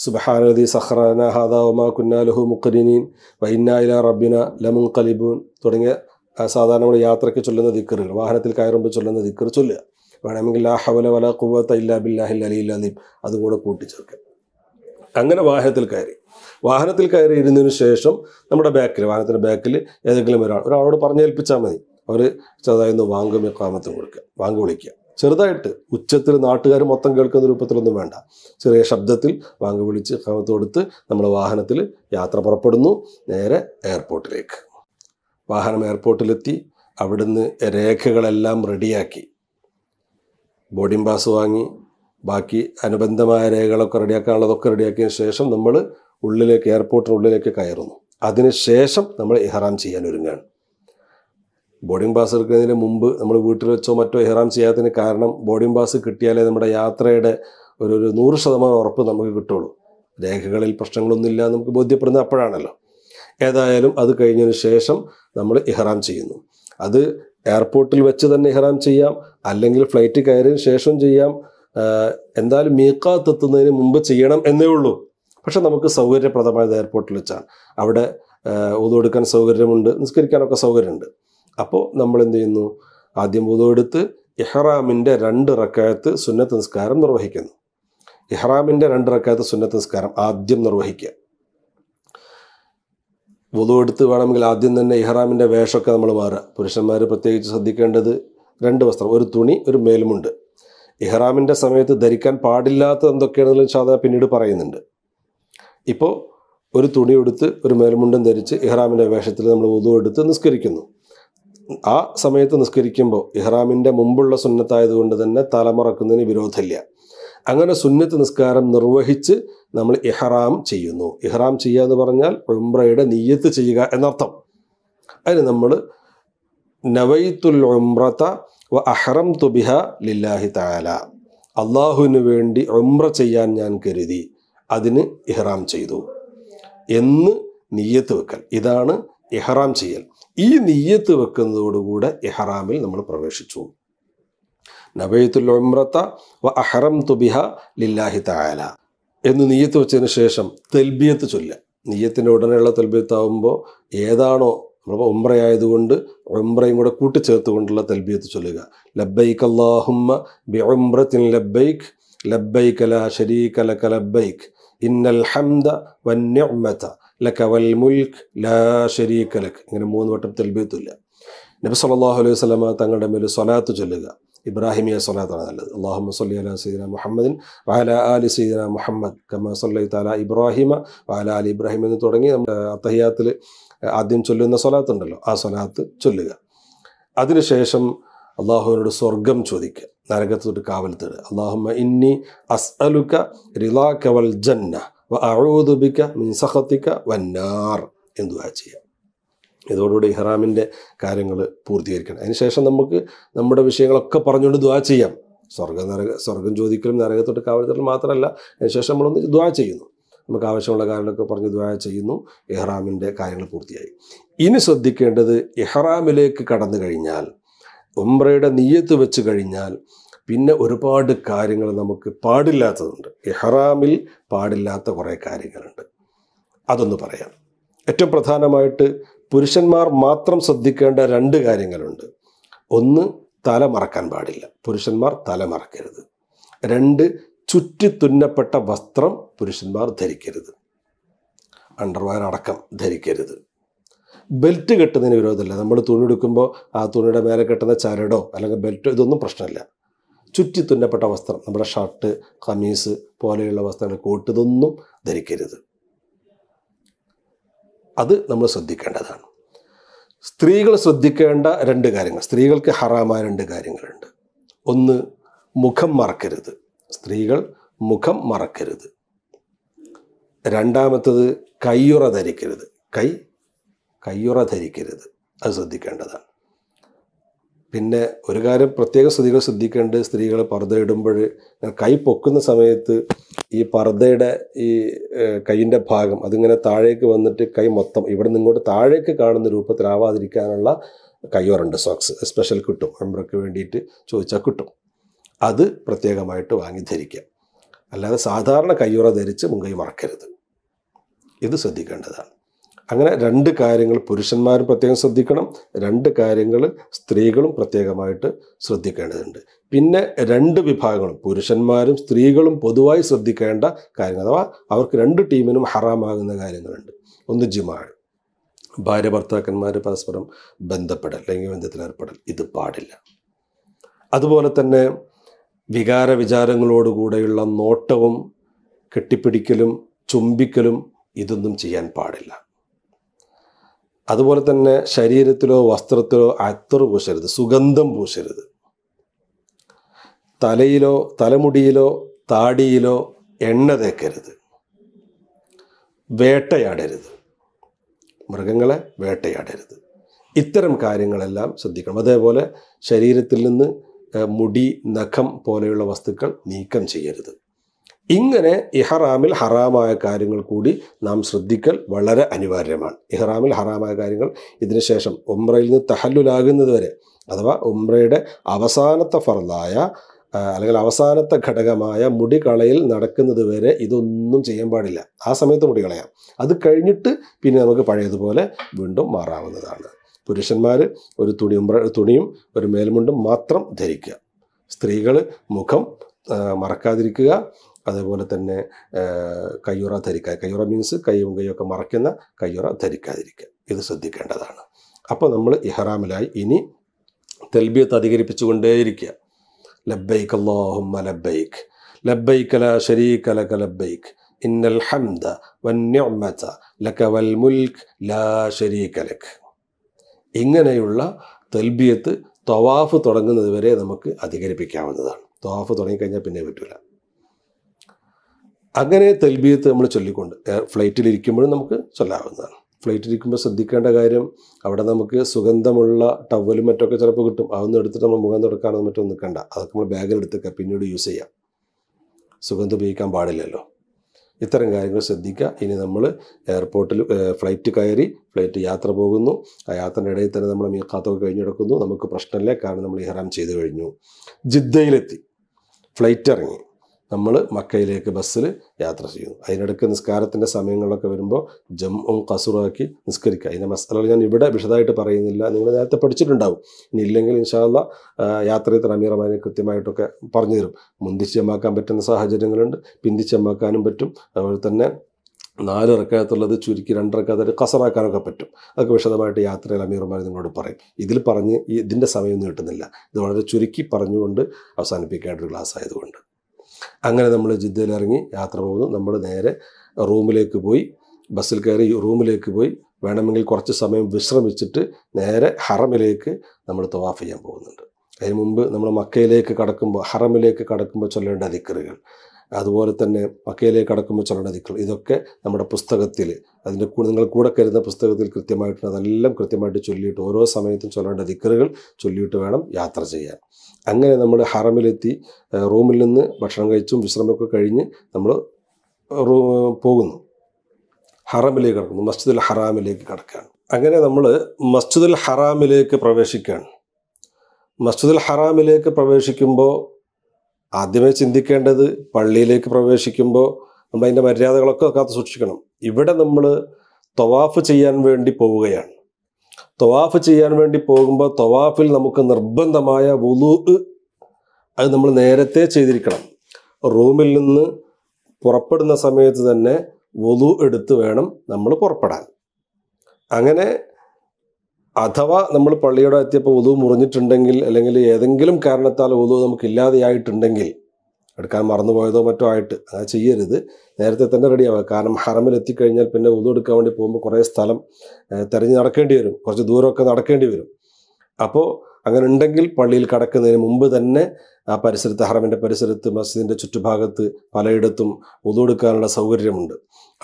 സുബഹാനദി സഹ്റാന ഹാദാവുമാ കുന്നാലുഹു മുക്കരിനീൻ വൈന്നായില ഇല റബ്ബിന ലമുൻ കലിബൂൻ തുടങ്ങിയ സാധാരണ നമ്മൾ യാത്രയ്ക്ക് ചൊല്ലുന്ന ദിക്കറുകൾ വാഹനത്തിൽ കയറുമ്പോൾ ചൊല്ലുന്ന ദിക്കർ ചൊല്ലുക വേണമെങ്കിൽ ലാ ഹവല വല കുവത്ത ഇല്ലാ ബില്ലാഹിൽ അലി ഇല്ലാദീം അതുകൂടെ കൂട്ടിച്ചേർക്കുക അങ്ങനെ വാഹനത്തിൽ കയറി വാഹനത്തിൽ കയറി ഇരുന്നതിന് ശേഷം നമ്മുടെ ബാക്കിൽ വാഹനത്തിൻ്റെ ബാക്കിൽ ഏതെങ്കിലും ഒരാൾ ഒരാളോട് പറഞ്ഞേൽപ്പിച്ചാൽ മതി അവർ ചെറുതായി ഒന്ന് വാങ്കും കൊടുക്കുക വാങ്ങി വിളിക്കുക ചെറുതായിട്ട് ഉച്ചത്തിൽ നാട്ടുകാർ മൊത്തം കേൾക്കുന്ന രൂപത്തിലൊന്നും വേണ്ട ചെറിയ ശബ്ദത്തിൽ വാങ്ങി വിളിച്ച് കൊടുത്ത് നമ്മൾ വാഹനത്തിൽ യാത്ര പുറപ്പെടുന്നു നേരെ എയർപോർട്ടിലേക്ക് വാഹനം എയർപോർട്ടിലെത്തി അവിടുന്ന് രേഖകളെല്ലാം റെഡിയാക്കി ബോർഡിംഗ് പാസ് വാങ്ങി ബാക്കി അനുബന്ധമായ രേഖകളൊക്കെ റെഡിയാക്കാനുള്ളതൊക്കെ റെഡിയാക്കിയ ശേഷം നമ്മൾ ഉള്ളിലേക്ക് എയർപോർട്ടിനുള്ളിലേക്ക് കയറുന്നു അതിനുശേഷം നമ്മൾ ഇഹ്റാം ചെയ്യാൻ ഒരുങ്ങുകയാണ് ബോർഡിംഗ് പാസ് എടുക്കുന്നതിന് മുമ്പ് നമ്മൾ വീട്ടിൽ വെച്ചോ മറ്റോ ഹെറാം ചെയ്യാത്തതിന് കാരണം ബോർഡിംഗ് പാസ് കിട്ടിയാലേ നമ്മുടെ യാത്രയുടെ ഒരു ഒരു നൂറ് ശതമാനം ഉറപ്പ് നമുക്ക് കിട്ടുള്ളൂ രേഖകളിൽ പ്രശ്നങ്ങളൊന്നുമില്ല നമുക്ക് ബോധ്യപ്പെടുന്നത് അപ്പോഴാണല്ലോ ഏതായാലും അത് കഴിഞ്ഞതിന് ശേഷം നമ്മൾ ഇഹ്റാം ചെയ്യുന്നു അത് എയർപോർട്ടിൽ വെച്ച് തന്നെ ഇഹ്റാം ചെയ്യാം അല്ലെങ്കിൽ ഫ്ലൈറ്റ് കയറിയതിന് ശേഷം ചെയ്യാം എന്തായാലും മീക്കാത്തെത്തുന്നതിന് മുമ്പ് ചെയ്യണം എന്നേ ഉള്ളൂ പക്ഷെ നമുക്ക് സൗകര്യപ്രദമായത് എയർപോർട്ടിൽ വെച്ചാണ് അവിടെ ഊതുകൊടുക്കാൻ സൗകര്യമുണ്ട് നിസ്കരിക്കാനൊക്കെ സൗകര്യമുണ്ട് അപ്പോൾ നമ്മൾ എന്ത് ചെയ്യുന്നു ആദ്യം എടുത്ത് ഇഹ്റാമിൻ്റെ രണ്ട് റക്കായത്ത് സുന്നത്ത് നിസ്കാരം നിർവഹിക്കുന്നു ഇഹ്റാമിൻ്റെ രണ്ട് റക്കായത്ത് സുന്നത്ത് നിസ്കാരം ആദ്യം നിർവഹിക്കുക വുതു എടുത്ത് വേണമെങ്കിൽ ആദ്യം തന്നെ ഇഹ്റാമിൻ്റെ വേഷമൊക്കെ നമ്മൾ മാറുക പുരുഷന്മാർ പ്രത്യേകിച്ച് ശ്രദ്ധിക്കേണ്ടത് രണ്ട് വസ്ത്രം ഒരു തുണി ഒരു മേലുമുണ്ട് ഇഹ്റാമിൻ്റെ സമയത്ത് ധരിക്കാൻ പാടില്ലാത്ത എന്തൊക്കെയാണെന്നുള്ള സാധാരണ പിന്നീട് പറയുന്നുണ്ട് ഇപ്പോൾ ഒരു തുണി എടുത്ത് ഒരു മേൽമുണ്ടും ധരിച്ച് ഇഹ്റാമിൻ്റെ വേഷത്തിൽ നമ്മൾ വുതു എടുത്ത് നിസ്കരിക്കുന്നു ആ സമയത്ത് നിസ്കരിക്കുമ്പോൾ ഇഹ്റാമിൻ്റെ മുമ്പുള്ള സുന്നത്തായതുകൊണ്ട് തന്നെ തലമുറക്കുന്നതിന് വിരോധമില്ല അങ്ങനെ സുന്നത്ത് നിസ്കാരം നിർവഹിച്ച് നമ്മൾ ഇഹ്റാം ചെയ്യുന്നു ഇഹ്റാം ചെയ്യുക എന്ന് പറഞ്ഞാൽ ഉംറയുടെ നീയത്ത് ചെയ്യുക എന്നർത്ഥം അതിന് നമ്മൾ നവൈത്തുൽ ഉംറത്ത വ അഹ്റം തുബിഹ ലില്ലാഹി താല അള്ളാഹുവിന് വേണ്ടി ഉംറ ചെയ്യാൻ ഞാൻ കരുതി അതിന് ഇഹ്റാം ചെയ്തു എന്ന് നീയത്ത് വെക്കൽ ഇതാണ് ഇഹ്റാം ചെയ്യൽ ഈ നീയത്ത് വെക്കുന്നതോടുകൂടെ ഇഹ്റാമിൽ നമ്മൾ പ്രവേശിച്ചു നബയത്തുൽ ഉമ്രത്ത വ അഹ്റം തുബിഹ ലില്ലാഹി തായാല എന്ന് നീയത്ത് വെച്ചതിന് ശേഷം തെൽബിയത്ത് ചൊല്ല നീയത്തിൻ്റെ ഉടനെയുള്ള തെൽബിയത്താവുമ്പോൾ ഏതാണോ നമ്മളിപ്പോൾ ഉംറയായതുകൊണ്ട് ഉംറയും കൂടെ കൊണ്ടുള്ള തൽബിയത്ത് ചൊല്ലുക ലബൈക്ക് അള്ളാഹുമ്മ ബി ഉംറത്തിൻ ലബ്ബൈക്ക് ലബ്ബൈക്കല ഷരീക്കലക്ക ലബ്ബൈക്ക് ഇന്നൽ ഹംദ വന്യമത ലക്കവൽ വൽ മുൽക്ക് ലാ ഷരീഖ ലക് ഇങ്ങനെ മൂന്ന് വട്ടം തെൽബീത്തില്ല നബി സല്ലാഹു അലൈഹി സ്വലമ തങ്ങളുടെ മേൽ സ്വലാത്ത് ചൊല്ലുക ഇബ്രാഹിമിയ സ്വലാത്താണ് നല്ലത് അള്ളാഹു സല്ലി അല സീദന മുഹമ്മദിൻ വാല അലി സീദന മുഹമ്മദ് കമ സല്ലി താല ഇബ്രാഹിമ വാല അലി ഇബ്രാഹിം എന്ന് തുടങ്ങി അത്തഹ്യാത്തിൽ അത്തഹിയാത്തിൽ ആദ്യം ചൊല്ലുന്ന സ്വലാത്ത് ഉണ്ടല്ലോ ആ സ്വലാത്ത് ചൊല്ലുക അതിനുശേഷം അള്ളാഹുവിനോട് സ്വർഗം ചോദിക്കുക നരകത്തോട്ട് കാവൽ തേടുക അള്ളാഹുമ്മ ഇന്നി അലുക്ക റിലാ കവൽ ജന്ന അഴൂതുബിക്ക വന്നാർ എന്ന് ചെയ്യാം ഇതോടുകൂടി ഇഹ്റാമിൻ്റെ കാര്യങ്ങൾ പൂർത്തീകരിക്കണം അതിനുശേഷം നമുക്ക് നമ്മുടെ വിഷയങ്ങളൊക്കെ പറഞ്ഞുകൊണ്ട് ദ്വാ ചെയ്യാം സ്വർഗ്ഗം നരക സ്വർഗം ചോദിക്കലും നരകത്തോട്ട് കാവലത്തോട്ട് മാത്രമല്ല അതിനുശേഷം നമ്മളൊന്ന് ദ്വാ ചെയ്യുന്നു നമുക്ക് ആവശ്യമുള്ള കാര്യങ്ങളൊക്കെ പറഞ്ഞ് ദ്വാ ചെയ്യുന്നു ഇഹ്റാമിൻ്റെ കാര്യങ്ങൾ പൂർത്തിയായി ഇനി ശ്രദ്ധിക്കേണ്ടത് ഇഹ്റാമിലേക്ക് കടന്നു കഴിഞ്ഞാൽ ഉംറയുടെ നീയത്ത് വെച്ച് കഴിഞ്ഞാൽ പിന്നെ ഒരുപാട് കാര്യങ്ങൾ നമുക്ക് പാടില്ലാത്തതുണ്ട് ഇഹ്റാമിൽ പാടില്ലാത്ത കുറേ കാര്യങ്ങളുണ്ട് അതൊന്ന് പറയാം ഏറ്റവും പ്രധാനമായിട്ട് പുരുഷന്മാർ മാത്രം ശ്രദ്ധിക്കേണ്ട രണ്ട് കാര്യങ്ങളുണ്ട് ഒന്ന് തല മറക്കാൻ പാടില്ല പുരുഷന്മാർ തല മറക്കരുത് രണ്ട് ചുറ്റി തുന്നപ്പെട്ട വസ്ത്രം പുരുഷന്മാർ ധരിക്കരുത് അണ്ടർവയർ അടക്കം ധരിക്കരുത് ബെൽറ്റ് കെട്ടുന്നതിന് വിരോധമല്ല നമ്മൾ തുണി എടുക്കുമ്പോൾ ആ തുണിയുടെ മേലെ കെട്ടുന്ന ചരടോ അല്ലെങ്കിൽ ബെൽറ്റോ ഇതൊന്നും പ്രശ്നമില്ല ചുറ്റി തുന്നപ്പെട്ട വസ്ത്രം നമ്മുടെ ഷർട്ട് കമീസ് പോലെയുള്ള വസ്ത്രങ്ങൾ കോട്ട് ധരിക്കരുത് അത് നമ്മൾ ശ്രദ്ധിക്കേണ്ടതാണ് സ്ത്രീകൾ ശ്രദ്ധിക്കേണ്ട രണ്ട് കാര്യങ്ങൾ സ്ത്രീകൾക്ക് ഹറാമായ രണ്ട് കാര്യങ്ങളുണ്ട് ഒന്ന് മുഖം മറക്കരുത് സ്ത്രീകൾ മുഖം മറക്കരുത് രണ്ടാമത്തത് കയ്യുറ ധരിക്കരുത് കൈ കയ്യുറ ധരിക്കരുത് അത് ശ്രദ്ധിക്കേണ്ടതാണ് പിന്നെ ഒരു കാര്യം പ്രത്യേക സ്ത്രീകൾ ശ്രദ്ധിക്കേണ്ടത് സ്ത്രീകൾ പർദ്ധ ഇടുമ്പോൾ കൈ പൊക്കുന്ന സമയത്ത് ഈ പർദ്ധയുടെ ഈ കൈയിൻ്റെ ഭാഗം അതിങ്ങനെ താഴേക്ക് വന്നിട്ട് കൈ മൊത്തം ഇവിടെ നിന്ന് താഴേക്ക് കാണുന്ന രൂപത്തിലാവാതിരിക്കാനുള്ള കയ്യോറുണ്ട് സോക്സ് സ്പെഷ്യൽ കിട്ടും അമ്പ്രയ്ക്ക് വേണ്ടിയിട്ട് ചോദിച്ചാൽ കിട്ടും അത് പ്രത്യേകമായിട്ട് വാങ്ങി ധരിക്കാം അല്ലാതെ സാധാരണ കയ്യുറ ധരിച്ച് മുങ്കൈ മറക്കരുത് ഇത് ശ്രദ്ധിക്കേണ്ടതാണ് അങ്ങനെ രണ്ട് കാര്യങ്ങൾ പുരുഷന്മാരും പ്രത്യേകം ശ്രദ്ധിക്കണം രണ്ട് കാര്യങ്ങൾ സ്ത്രീകളും പ്രത്യേകമായിട്ട് ശ്രദ്ധിക്കേണ്ടതുണ്ട് പിന്നെ രണ്ട് വിഭാഗങ്ങളും പുരുഷന്മാരും സ്ത്രീകളും പൊതുവായി ശ്രദ്ധിക്കേണ്ട കാര്യങ്ങൾ അഥവാ അവർക്ക് രണ്ട് ടീമിനും ഹറാമാകുന്ന കാര്യങ്ങളുണ്ട് ഒന്ന് ജിമാണ് ഭാര്യ ഭർത്താക്കന്മാർ പരസ്പരം ബന്ധപ്പെടൽ ലൈംഗിക ബന്ധത്തിലേർപ്പെടൽ ഇത് പാടില്ല അതുപോലെ തന്നെ വികാര വിചാരങ്ങളോടുകൂടെയുള്ള നോട്ടവും കെട്ടിപ്പിടിക്കലും ചുംബിക്കലും ഇതൊന്നും ചെയ്യാൻ പാടില്ല അതുപോലെ തന്നെ ശരീരത്തിലോ വസ്ത്രത്തിലോ അത്തറ് പൂശരുത് സുഗന്ധം പൂശരുത് തലയിലോ തലമുടിയിലോ താടിയിലോ എണ്ണ തേക്കരുത് വേട്ടയാടരുത് മൃഗങ്ങളെ വേട്ടയാടരുത് ഇത്തരം കാര്യങ്ങളെല്ലാം ശ്രദ്ധിക്കണം അതേപോലെ ശരീരത്തിൽ നിന്ന് മുടി നഖം പോലെയുള്ള വസ്തുക്കൾ നീക്കം ചെയ്യരുത് ഇങ്ങനെ ഇഹ്റാമിൽ ഹറാമായ കാര്യങ്ങൾ കൂടി നാം ശ്രദ്ധിക്കൽ വളരെ അനിവാര്യമാണ് ഇഹ്റാമിൽ ഹറാമായ കാര്യങ്ങൾ ഇതിനുശേഷം ഉംറയിൽ നിന്ന് തഹല്ലുലാകുന്നത് വരെ അഥവാ ഉംറയുടെ അവസാനത്തെ ഫറലായ അല്ലെങ്കിൽ അവസാനത്തെ ഘടകമായ മുടികളയിൽ നടക്കുന്നത് വരെ ഇതൊന്നും ചെയ്യാൻ പാടില്ല ആ സമയത്ത് മുടികളയാം അത് കഴിഞ്ഞിട്ട് പിന്നെ നമുക്ക് പഴയതുപോലെ വീണ്ടും മാറാവുന്നതാണ് പുരുഷന്മാർ ഒരു തുണി തുണിയും ഒരു മേൽമുണ്ടും മാത്രം ധരിക്കുക സ്ത്രീകൾ മുഖം മറക്കാതിരിക്കുക അതേപോലെ തന്നെ കയ്യുറ ധരിക്കാതെ കയ്യുറ മീൻസ് കൈയും കൈയൊക്കെ മറയ്ക്കുന്ന കയ്യുറ ധരിക്കാതിരിക്കുക ഇത് ശ്രദ്ധിക്കേണ്ടതാണ് അപ്പോൾ നമ്മൾ ഇഹ്റാമിലായി ഇനി തെൽബിയത്ത് കൊണ്ടേയിരിക്കുക ലബ്ബൈക്ക് അള്ളാഹുമ്മ ലബ്ബൈക്ക് ലബ്ബൈക്ക് ല ശരീക ലക ലബ്ബൈക്ക് ഇന്നൽ ഹംദ വന്യമത ലക വൽ മുൽക്ക് ലാ ഷരീക്ക ലക് ഇങ്ങനെയുള്ള തെൽബിയത്ത് തവാഫ് തുടങ്ങുന്നത് വരെ നമുക്ക് അധികരിപ്പിക്കാവുന്നതാണ് തവാഫ് തുടങ്ങിക്കഴിഞ്ഞാൽ പിന്നെ പറ്റില്ല അങ്ങനെ തെൽബീത്ത് നമ്മൾ ചൊല്ലിക്കൊണ്ട് ഫ്ലൈറ്റിലിരിക്കുമ്പോഴും നമുക്ക് ചൊല്ലാവുന്നതാണ് ഫ്ലൈറ്റിലിരിക്കുമ്പോൾ ശ്രദ്ധിക്കേണ്ട കാര്യം അവിടെ നമുക്ക് സുഗന്ധമുള്ള ടവലും മറ്റൊക്കെ ചിലപ്പോൾ കിട്ടും അതൊന്നും എടുത്തിട്ട് നമ്മൾ മുഖം തുടക്കാനോ മറ്റോ നിൽക്കണ്ട അതൊക്കെ നമ്മൾ ബാഗിൽ എടുത്തേക്കാം പിന്നീട് യൂസ് ചെയ്യാം സുഗന്ധം ഉപയോഗിക്കാൻ പാടില്ലല്ലോ ഇത്തരം കാര്യങ്ങൾ ശ്രദ്ധിക്കുക ഇനി നമ്മൾ എയർപോർട്ടിൽ ഫ്ലൈറ്റ് കയറി ഫ്ലൈറ്റ് യാത്ര പോകുന്നു ആ യാത്രയുടെ ഇടയിൽ തന്നെ നമ്മൾ മീക്കാത്തൊക്കെ കഴിഞ്ഞെടുക്കുന്നു നമുക്ക് പ്രശ്നമില്ല കാരണം നമ്മൾ ഇഹ്റാം ചെയ്തു കഴിഞ്ഞു ജിദ്ദയിലെത്തി ഫ്ലൈറ്റ് ഇറങ്ങി നമ്മൾ മക്കയിലേക്ക് ബസ്സിൽ യാത്ര ചെയ്യുന്നു അതിനിടയ്ക്ക് നിസ്കാരത്തിൻ്റെ സമയങ്ങളൊക്കെ വരുമ്പോൾ ജമ്മും കസുറാക്കി നിസ്കരിക്കുക അതിൻ്റെ മസാലകൾ ഞാൻ ഇവിടെ വിശദമായിട്ട് പറയുന്നില്ല നിങ്ങൾ നേരത്തെ പഠിച്ചിട്ടുണ്ടാവും ഇനി ഇല്ലെങ്കിൽ ഇൻഷാല്ല യാത്രയിൽ തമീറമാനെ കൃത്യമായിട്ടൊക്കെ പറഞ്ഞു തരും മുന്തിച്ചമ്മാക്കാൻ പറ്റുന്ന സാഹചര്യങ്ങളുണ്ട് പിന്തിച്ചമ്മാക്കാനും പറ്റും അതുപോലെ തന്നെ നാല് റക്കാത്തുള്ളത് ചുരുക്കി രണ്ടറക്കാത്ത കസറാക്കാനൊക്കെ പറ്റും അതൊക്കെ വിശദമായിട്ട് യാത്രയിൽ അമീർമാർ നിങ്ങളോട് പറയും ഇതിൽ പറഞ്ഞ് ഇതിൻ്റെ സമയം നീട്ടുന്നില്ല ഇത് വളരെ ചുരുക്കി പറഞ്ഞുകൊണ്ട് അവസാനിപ്പിക്കേണ്ട ഒരു ക്ലാസ് ആയതുകൊണ്ട് അങ്ങനെ നമ്മൾ ജിദ്ദയിൽ ഇറങ്ങി യാത്ര പോകുന്നു നമ്മൾ നേരെ റൂമിലേക്ക് പോയി ബസ്സിൽ കയറി റൂമിലേക്ക് പോയി വേണമെങ്കിൽ കുറച്ച് സമയം വിശ്രമിച്ചിട്ട് നേരെ ഹറമിലേക്ക് നമ്മൾ തവാഫ് ചെയ്യാൻ പോകുന്നുണ്ട് അതിന് മുമ്പ് നമ്മൾ മക്കയിലേക്ക് കടക്കുമ്പോൾ ഹറമിലേക്ക് കടക്കുമ്പോൾ ചൊല്ലേണ്ട ദിക്കറുകൾ അതുപോലെ തന്നെ മക്കയിലേക്ക് കടക്കുമ്പോൾ ചലനദിക്കൾ ഇതൊക്കെ നമ്മുടെ പുസ്തകത്തിൽ അതിൻ്റെ കൂടെ നിങ്ങൾ കൂടെ കരുതുന്ന പുസ്തകത്തിൽ കൃത്യമായിട്ട് അതെല്ലാം കൃത്യമായിട്ട് ചൊല്ലിയിട്ട് ഓരോ സമയത്തും ചൊല്ലേണ്ട ദിക്കറുകൾ ചൊല്ലിയിട്ട് വേണം യാത്ര ചെയ്യാൻ അങ്ങനെ നമ്മൾ ഹറമിലെത്തി റൂമിൽ നിന്ന് ഭക്ഷണം കഴിച്ചും വിശ്രമമൊക്കെ കഴിഞ്ഞ് നമ്മൾ പോകുന്നു ഹറമിലേക്ക് കടക്കുന്നു മസ്ജിദുൽ ഹറാമിലേക്ക് കടക്കുകയാണ് അങ്ങനെ നമ്മൾ മസ്ജിദുൽ ഹറാമിലേക്ക് പ്രവേശിക്കുകയാണ് മസ്ജിദുൽ ഹറാമിലേക്ക് പ്രവേശിക്കുമ്പോൾ ആദ്യമേ ചിന്തിക്കേണ്ടത് പള്ളിയിലേക്ക് പ്രവേശിക്കുമ്പോൾ നമ്മൾ അതിൻ്റെ മര്യാദകളൊക്കെ കാത്തു സൂക്ഷിക്കണം ഇവിടെ നമ്മൾ തവാഫ് ചെയ്യാൻ വേണ്ടി പോവുകയാണ് തവാഫ് ചെയ്യാൻ വേണ്ടി പോകുമ്പോൾ തവാഫിൽ നമുക്ക് നിർബന്ധമായ വുലു അത് നമ്മൾ നേരത്തെ ചെയ്തിരിക്കണം റൂമിൽ നിന്ന് പുറപ്പെടുന്ന സമയത്ത് തന്നെ വുലു എടുത്ത് വേണം നമ്മൾ പുറപ്പെടാൻ അങ്ങനെ അഥവാ നമ്മൾ പള്ളിയുടെ എത്തിയപ്പോൾ ഉതു മുറിഞ്ഞിട്ടുണ്ടെങ്കിൽ അല്ലെങ്കിൽ ഏതെങ്കിലും കാരണത്താൽ ഉതു നമുക്ക് ഇല്ലാതെയായിട്ടുണ്ടെങ്കിൽ എടുക്കാൻ മറന്നുപോയതോ മറ്റോ ആയിട്ട് അത് ചെയ്യരുത് നേരത്തെ തന്നെ റെഡിയാവുക കാരണം ഹറമിൽ എത്തിക്കഴിഞ്ഞാൽ പിന്നെ ഉതു എടുക്കാൻ വേണ്ടി പോകുമ്പോൾ കുറേ സ്ഥലം തിരഞ്ഞ് നടക്കേണ്ടി വരും കുറച്ച് ദൂരമൊക്കെ നടക്കേണ്ടി വരും അപ്പോൾ അങ്ങനെ ഉണ്ടെങ്കിൽ പള്ളിയിൽ കടക്കുന്നതിന് മുമ്പ് തന്നെ ആ പരിസരത്ത് ഹറമിൻ്റെ പരിസരത്ത് മസ്ജിദിൻ്റെ ചുറ്റുഭാഗത്ത് പലയിടത്തും എടുക്കാനുള്ള സൗകര്യമുണ്ട്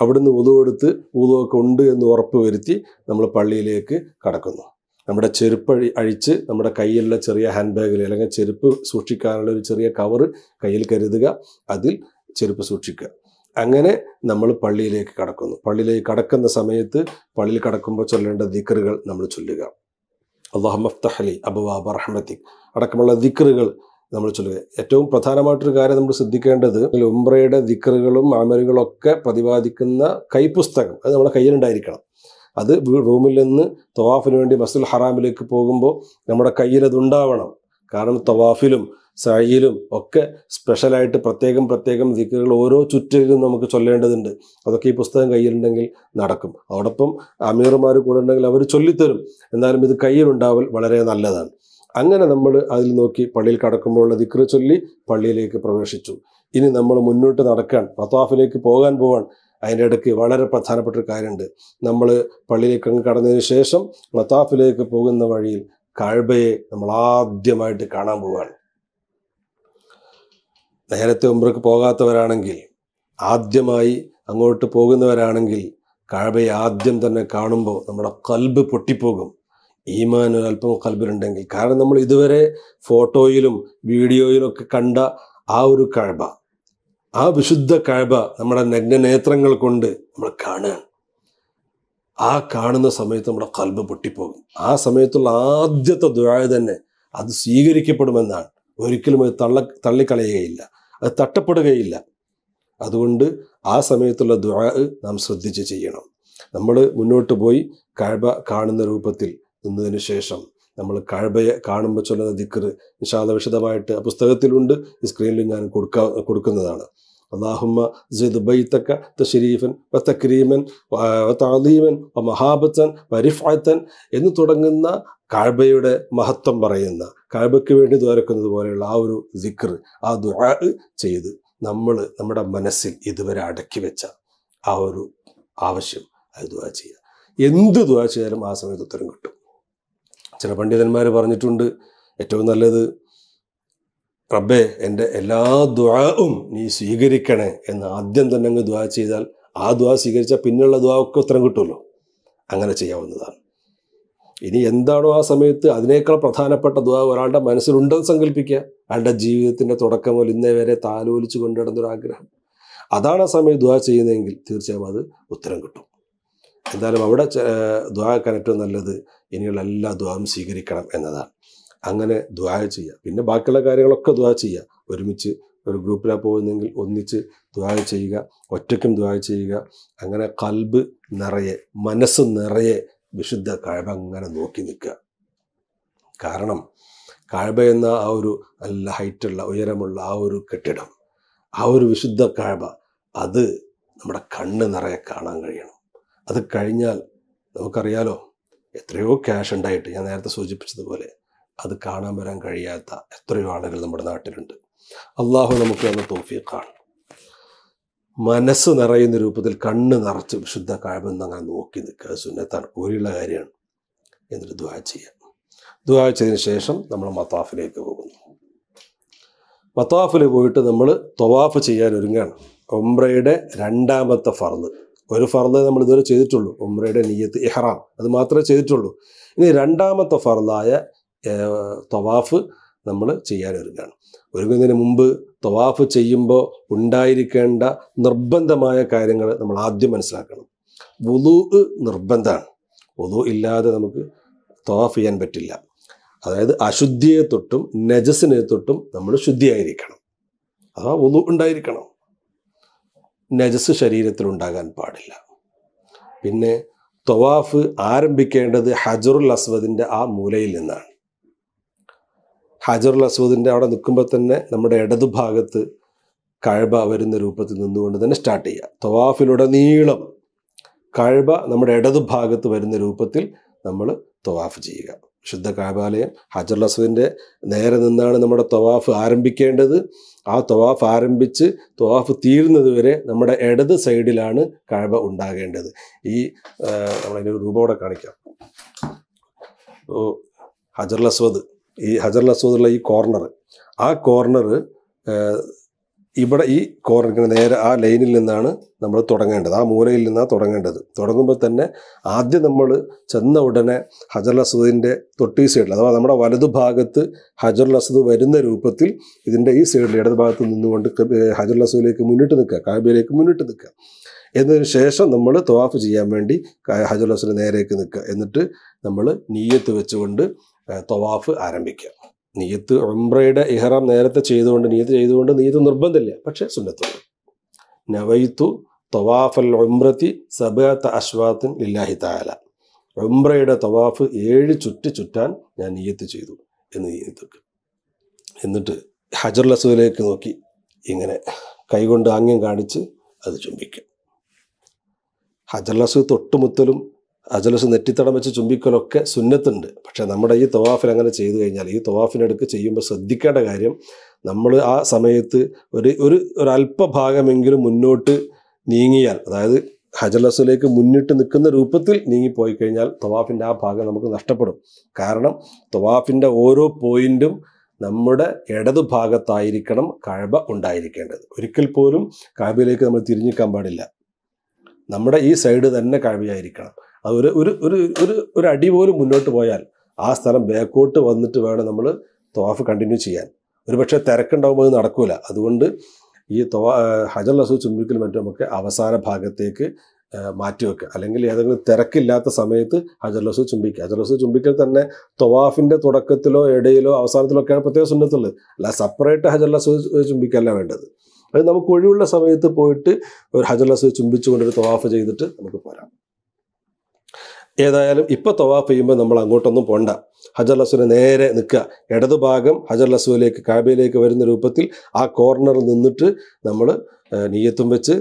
അവിടുന്ന് ഉതുവെടുത്ത് ഉതുവൊക്കെ ഉണ്ട് എന്ന് ഉറപ്പ് വരുത്തി നമ്മൾ പള്ളിയിലേക്ക് കടക്കുന്നു നമ്മുടെ ചെരുപ്പ് അഴിച്ച് നമ്മുടെ കയ്യിലുള്ള ചെറിയ ഹാൻഡ് ബാഗിൽ അല്ലെങ്കിൽ ചെരുപ്പ് സൂക്ഷിക്കാനുള്ള ഒരു ചെറിയ കവർ കയ്യിൽ കരുതുക അതിൽ ചെരുപ്പ് സൂക്ഷിക്കുക അങ്ങനെ നമ്മൾ പള്ളിയിലേക്ക് കടക്കുന്നു പള്ളിയിലേക്ക് കടക്കുന്ന സമയത്ത് പള്ളിയിൽ കടക്കുമ്പോൾ ചൊല്ലേണ്ട ദിക്കറുകൾ നമ്മൾ ചൊല്ലുക അള്ളാഹ് മഫ്തഹലി അബുവാബ് റഹ്മത്തിക് അടക്കമുള്ള ദിക്കറുകൾ നമ്മൾ ചൊല്ലുക ഏറ്റവും പ്രധാനമായിട്ടൊരു കാര്യം നമ്മൾ ശ്രദ്ധിക്കേണ്ടത് ഉംറയുടെ ദിക്കറുകളും അമലുകളും ഒക്കെ പ്രതിപാദിക്കുന്ന കൈപ്പുസ്തകം അത് നമ്മുടെ കയ്യിലുണ്ടായിരിക്കണം അത് റൂമിൽ നിന്ന് തവാഫിന് വേണ്ടി മസുൽ ഹറാമിലേക്ക് പോകുമ്പോൾ നമ്മുടെ കയ്യിലതുണ്ടാവണം കാരണം തവാഫിലും സായിലും ഒക്കെ സ്പെഷ്യലായിട്ട് പ്രത്യേകം പ്രത്യേകം ദിക്കുകൾ ഓരോ ചുറ്റിലും നമുക്ക് ചൊല്ലേണ്ടതുണ്ട് അതൊക്കെ ഈ പുസ്തകം കയ്യിലുണ്ടെങ്കിൽ നടക്കും അതോടൊപ്പം അമീർമാർ കൂടെ ഉണ്ടെങ്കിൽ അവർ ചൊല്ലിത്തരും എന്നാലും ഇത് കയ്യിലുണ്ടാവൽ വളരെ നല്ലതാണ് അങ്ങനെ നമ്മൾ അതിൽ നോക്കി പള്ളിയിൽ കടക്കുമ്പോഴുള്ള ദിക്ര ചൊല്ലി പള്ളിയിലേക്ക് പ്രവേശിച്ചു ഇനി നമ്മൾ മുന്നോട്ട് നടക്കാൻ പത്താഫിലേക്ക് പോകാൻ പോവാൻ അതിൻ്റെ ഇടയ്ക്ക് വളരെ പ്രധാനപ്പെട്ട ഒരു കാര്യമുണ്ട് നമ്മൾ പള്ളിയിലേക്ക് കടന്നതിന് ശേഷം മത്താഫിലേക്ക് പോകുന്ന വഴിയിൽ കഴബയെ നമ്മൾ ആദ്യമായിട്ട് കാണാൻ പോവാണ് നേരത്തെ ഉമ്രക്ക് പോകാത്തവരാണെങ്കിൽ ആദ്യമായി അങ്ങോട്ട് പോകുന്നവരാണെങ്കിൽ കഴബയെ ആദ്യം തന്നെ കാണുമ്പോൾ നമ്മുടെ കൽബ് പൊട്ടിപ്പോകും ഈമാൻ ഒരല്പം കൽബിലുണ്ടെങ്കിൽ കാരണം നമ്മൾ ഇതുവരെ ഫോട്ടോയിലും വീഡിയോയിലും ഒക്കെ കണ്ട ആ ഒരു കഴബ ആ വിശുദ്ധ കഴബ നമ്മുടെ നഗ്നനേത്രങ്ങൾ കൊണ്ട് നമ്മൾ കാണുകയാണ് ആ കാണുന്ന സമയത്ത് നമ്മുടെ കൽബ് പൊട്ടിപ്പോകും ആ സമയത്തുള്ള ആദ്യത്തെ ദുരായ തന്നെ അത് സ്വീകരിക്കപ്പെടുമെന്നാണ് ഒരിക്കലും അത് തള്ള തള്ളിക്കളയുകയില്ല അത് തട്ടപ്പെടുകയില്ല അതുകൊണ്ട് ആ സമയത്തുള്ള ദുരാ നാം ശ്രദ്ധിച്ച് ചെയ്യണം നമ്മൾ മുന്നോട്ട് പോയി കഴബ കാണുന്ന രൂപത്തിൽ നിന്നതിന് ശേഷം നമ്മൾ കഴബയെ കാണുമ്പോൾ ചൊല്ലുന്ന ദിക്കർ നിഷാദ വിശദമായിട്ട് പുസ്തകത്തിലുണ്ട് സ്ക്രീനിൽ ഞാൻ കൊടുക്ക കൊടുക്കുന്നതാണ് അള്ളാഹുമ്മ ജിദ് ബൈത്തക്ക തഷരീഫൻ വ തക്രീമൻ താലീമൻ വ മഹാബത്തൻ വരിഫായത്തൻ എന്ന് തുടങ്ങുന്ന കഴബയുടെ മഹത്വം പറയുന്ന കഴബയ്ക്ക് വേണ്ടി ദ്വാരക്കുന്നത് പോലെയുള്ള ആ ഒരു ദിക്ർ ആ ദുആ ചെയ്ത് നമ്മൾ നമ്മുടെ മനസ്സിൽ ഇതുവരെ അടക്കി വെച്ച ആ ഒരു ആവശ്യം അത് ദുആ ചെയ്യുക എന്ത് ദുആ ചെയ്താലും ആ സമയത്ത് ഉത്തരം കിട്ടും ചില പണ്ഡിതന്മാർ പറഞ്ഞിട്ടുണ്ട് ഏറ്റവും നല്ലത് റബ്ബേ എൻ്റെ എല്ലാ ദ്വാവും നീ സ്വീകരിക്കണേ എന്ന് ആദ്യം തന്നെ അങ്ങ് ദ്വാ ചെയ്താൽ ആ ദ്വാ സ്വീകരിച്ചാൽ പിന്നെയുള്ള ദ്വാവൊക്കെ ഉത്തരം കിട്ടുമല്ലോ അങ്ങനെ ചെയ്യാവുന്നതാണ് ഇനി എന്താണോ ആ സമയത്ത് അതിനേക്കാൾ പ്രധാനപ്പെട്ട ദ്വാ ഒരാളുടെ മനസ്സിലുണ്ടെന്ന് സങ്കല്പിക്കുക അയാളുടെ ജീവിതത്തിൻ്റെ തുടക്കം മുതൽ ഇന്നേ വരെ താലോലിച്ച് കൊണ്ടുനടന്നൊരാഗ്രഹം അതാണ് ആ സമയത്ത് ദ്വാ ചെയ്യുന്നതെങ്കിൽ തീർച്ചയായും അത് ഉത്തരം കിട്ടും എന്തായാലും അവിടെ ദ്വാ കനക്റ്റ് നല്ലത് ഇനിയുള്ള എല്ലാ ദ്വാം സ്വീകരിക്കണം എന്നതാണ് അങ്ങനെ ദ്വാ ചെയ്യുക പിന്നെ ബാക്കിയുള്ള കാര്യങ്ങളൊക്കെ ദ്വാ ചെയ്യുക ഒരുമിച്ച് ഒരു ഗ്രൂപ്പിലാണ് പോകുന്നെങ്കിൽ ഒന്നിച്ച് ദ്വാ ചെയ്യുക ഒറ്റയ്ക്കും ദ്വാ ചെയ്യുക അങ്ങനെ കൽബ് നിറയെ മനസ്സ് നിറയെ വിശുദ്ധ കാഴ്ബ അങ്ങനെ നോക്കി നിൽക്കുക കാരണം കഴിവ എന്ന ആ ഒരു നല്ല ഹൈറ്റുള്ള ഉയരമുള്ള ആ ഒരു കെട്ടിടം ആ ഒരു വിശുദ്ധ കഴിവ അത് നമ്മുടെ കണ്ണ് നിറയെ കാണാൻ കഴിയണം അത് കഴിഞ്ഞാൽ നമുക്കറിയാലോ എത്രയോ ക്യാഷ് ഉണ്ടായിട്ട് ഞാൻ നേരത്തെ സൂചിപ്പിച്ചതുപോലെ അത് കാണാൻ വരാൻ കഴിയാത്ത എത്രയോ ആളുകൾ നമ്മുടെ നാട്ടിലുണ്ട് അള്ളാഹു നമുക്ക് അന്ന് തോഫിയക്കാണ് മനസ്സ് നിറയുന്ന രൂപത്തിൽ കണ്ണ് നിറച്ച് വിശുദ്ധ കാഴ്മെന്ന് അങ്ങനെ നോക്കി നിൽക്കുക സുന്നത്താണ് ഒരിയുള്ള കാര്യമാണ് എന്നിട്ട് ദ്വാ ചെയ്യുക ദ്വാ ചെയ്തതിന് ശേഷം നമ്മൾ മത്താഫിലേക്ക് പോകുന്നു മത്താഫിൽ പോയിട്ട് നമ്മൾ തൊവാഫ് ചെയ്യാൻ ഒരുങ്ങുകയാണ് ഒംബ്രയുടെ രണ്ടാമത്തെ ഫറന്ന് ഒരു ഫർദ് നമ്മൾ ഇതുവരെ ചെയ്തിട്ടുള്ളൂ ഉമ്രയുടെ നീയത്ത് ഇഹ്റാം അത് മാത്രമേ ചെയ്തിട്ടുള്ളൂ ഇനി രണ്ടാമത്തെ ഫർദായ തവാഫ് നമ്മൾ ചെയ്യാൻ ഒരുങ്ങുകയാണ് ഒരുങ്ങുന്നതിന് മുമ്പ് തവാഫ് ചെയ്യുമ്പോൾ ഉണ്ടായിരിക്കേണ്ട നിർബന്ധമായ കാര്യങ്ങൾ നമ്മൾ ആദ്യം മനസ്സിലാക്കണം വുളു നിർബന്ധമാണ് വുളു ഇല്ലാതെ നമുക്ക് തവാഫ് ചെയ്യാൻ പറ്റില്ല അതായത് അശുദ്ധിയെ തൊട്ടും നജസിനെ തൊട്ടും നമ്മൾ ശുദ്ധിയായിരിക്കണം അഥവാ വുളു ഉണ്ടായിരിക്കണം നജസ് ശരീരത്തിൽ ഉണ്ടാകാൻ പാടില്ല പിന്നെ തൊവാഫ് ആരംഭിക്കേണ്ടത് ഹജറുൽ അസ്വദിൻ്റെ ആ മൂലയിൽ നിന്നാണ് ഹജറുൽ അസ്വദിൻ്റെ അവിടെ നിൽക്കുമ്പോൾ തന്നെ നമ്മുടെ ഇടതുഭാഗത്ത് കഴബ വരുന്ന രൂപത്തിൽ നിന്നുകൊണ്ട് തന്നെ സ്റ്റാർട്ട് ചെയ്യുക നീളം കഴബ നമ്മുടെ ഇടതുഭാഗത്ത് വരുന്ന രൂപത്തിൽ നമ്മൾ തൊവാഫ് ചെയ്യുക ശുദ്ധ കാബാലയം ഹജർ അസ്വദിൻ്റെ നേരെ നിന്നാണ് നമ്മുടെ തവാഫ് ആരംഭിക്കേണ്ടത് ആ തവാഫ് ആരംഭിച്ച് തവാഫ് തീരുന്നത് വരെ നമ്മുടെ ഇടത് സൈഡിലാണ് കഴബ ഉണ്ടാകേണ്ടത് ഈ നമ്മളതിൻ്റെ രൂപോടെ കാണിക്കാം ഓ ഹജർ അസ്വദ് ഈ ഹജർ അസ്വദുള്ള ഈ കോർണർ ആ കോർണർ ഇവിടെ ഈ കോർണറിന് നേരെ ആ ലൈനിൽ നിന്നാണ് നമ്മൾ തുടങ്ങേണ്ടത് ആ മൂലയിൽ നിന്നാണ് തുടങ്ങേണ്ടത് തുടങ്ങുമ്പോൾ തന്നെ ആദ്യം നമ്മൾ ചെന്ന ഉടനെ ഹജർ അസദിൻ്റെ തൊട്ടി സൈഡിൽ അഥവാ നമ്മുടെ വലതുഭാഗത്ത് ഹജർ അസദ് വരുന്ന രൂപത്തിൽ ഇതിൻ്റെ ഈ സൈഡിൽ ഇടതുഭാഗത്ത് നിന്നുകൊണ്ട് ഹജർ അസദിലേക്ക് മുന്നിട്ട് നിൽക്കുക കാബയിലേക്ക് മുന്നിട്ട് നിൽക്കുക എന്നതിന് ശേഷം നമ്മൾ തവാഫ് ചെയ്യാൻ വേണ്ടി ഹജർ അസദിന് നേരേക്ക് നിൽക്കുക എന്നിട്ട് നമ്മൾ നീയത്ത് വെച്ചുകൊണ്ട് തവാഫ് ആരംഭിക്കുക നീയത്ത് ഉംറയുടെ ഇഹ്റാം നേരത്തെ ചെയ്തുകൊണ്ട് നീയത്ത് ചെയ്തുകൊണ്ട് നീയത്ത് നിർബന്ധമില്ല പക്ഷേ സുന്നത്തു നവൈത്തു തവാഫൽ ഒമ്പ്രത്തി സബാത്ത അശ്വാത്തിൻ ലില്ലാഹി താല ഉംറയുടെ തവാഫ് ഏഴ് ചുറ്റി ചുറ്റാൻ ഞാൻ നീയത്ത് ചെയ്തു എന്ന് നീയത്തൊക്കെ എന്നിട്ട് ഹജർ ലസുവിലേക്ക് നോക്കി ഇങ്ങനെ കൈകൊണ്ട് ആംഗ്യം കാണിച്ച് അത് ചുംബിക്കും ഹജർ ലസു തൊട്ടുമുത്തലും അജലസ് നെറ്റിത്തടം വെച്ച് ചുംബിക്കലൊക്കെ സുന്നത്തുണ്ട് പക്ഷേ നമ്മുടെ ഈ തവാഫിൽ അങ്ങനെ ചെയ്തു കഴിഞ്ഞാൽ ഈ തവാഫിനടുക്ക് ചെയ്യുമ്പോൾ ശ്രദ്ധിക്കേണ്ട കാര്യം നമ്മൾ ആ സമയത്ത് ഒരു ഒരു ഒരല്പഭാഗമെങ്കിലും മുന്നോട്ട് നീങ്ങിയാൽ അതായത് ഹജലസിലേക്ക് മുന്നിട്ട് നിൽക്കുന്ന രൂപത്തിൽ നീങ്ങിപ്പോയി കഴിഞ്ഞാൽ തവാഫിൻ്റെ ആ ഭാഗം നമുക്ക് നഷ്ടപ്പെടും കാരണം തവാഫിൻ്റെ ഓരോ പോയിൻറ്റും നമ്മുടെ ഇടതു ഭാഗത്തായിരിക്കണം കഴബ ഉണ്ടായിരിക്കേണ്ടത് ഒരിക്കൽ പോലും കഴബയിലേക്ക് നമ്മൾ തിരിഞ്ഞിക്കാൻ പാടില്ല നമ്മുടെ ഈ സൈഡ് തന്നെ കഴബയായിരിക്കണം അത് ഒരു ഒരു ഒരു ഒരു ഒരു അടി പോലും മുന്നോട്ട് പോയാൽ ആ സ്ഥലം ബാക്കോട്ട് വന്നിട്ട് വേണം നമ്മൾ തോഫ് കണ്ടിന്യൂ ചെയ്യാൻ ഒരുപക്ഷെ തിരക്കുണ്ടാകുമ്പോൾ അത് നടക്കില്ല അതുകൊണ്ട് ഈ തോ ഹജർ ചുമ്പിക്കൽ ചുംബിക്കൽ നമുക്ക് അവസാന ഭാഗത്തേക്ക് മാറ്റിവെക്കുക അല്ലെങ്കിൽ ഏതെങ്കിലും തിരക്കില്ലാത്ത സമയത്ത് ഹജർ ലസു ചുംബിക്കുക ഹജർ ലസു ചുംബിക്കൽ തന്നെ തൊവാഫിൻ്റെ തുടക്കത്തിലോ ഇടയിലോ അവസാനത്തിലോ ഒക്കെയാണ് പ്രത്യേക സുന്നത്തുള്ളത് അല്ല സെപ്പറേറ്റ് ഹജർ ലസു ചുംബിക്കല്ല വേണ്ടത് അത് നമുക്ക് ഒഴിവുള്ള സമയത്ത് പോയിട്ട് ഒരു ഹജർ ലസു ചുംബിച്ചുകൊണ്ട് ഒരു തൊവാഫ് ചെയ്തിട്ട് നമുക്ക് പോരാം ഏതായാലും ഇപ്പോൾ തവാഫ് ചെയ്യുമ്പോൾ നമ്മൾ അങ്ങോട്ടൊന്നും പോണ്ട ഹജർ ലസുവിന് നേരെ നിൽക്കുക ഇടതുഭാഗം ഹജർ ലസുവിലേക്ക് കാബയിലേക്ക് വരുന്ന രൂപത്തിൽ ആ കോർണറിൽ നിന്നിട്ട് നമ്മൾ നീയത്തും വെച്ച്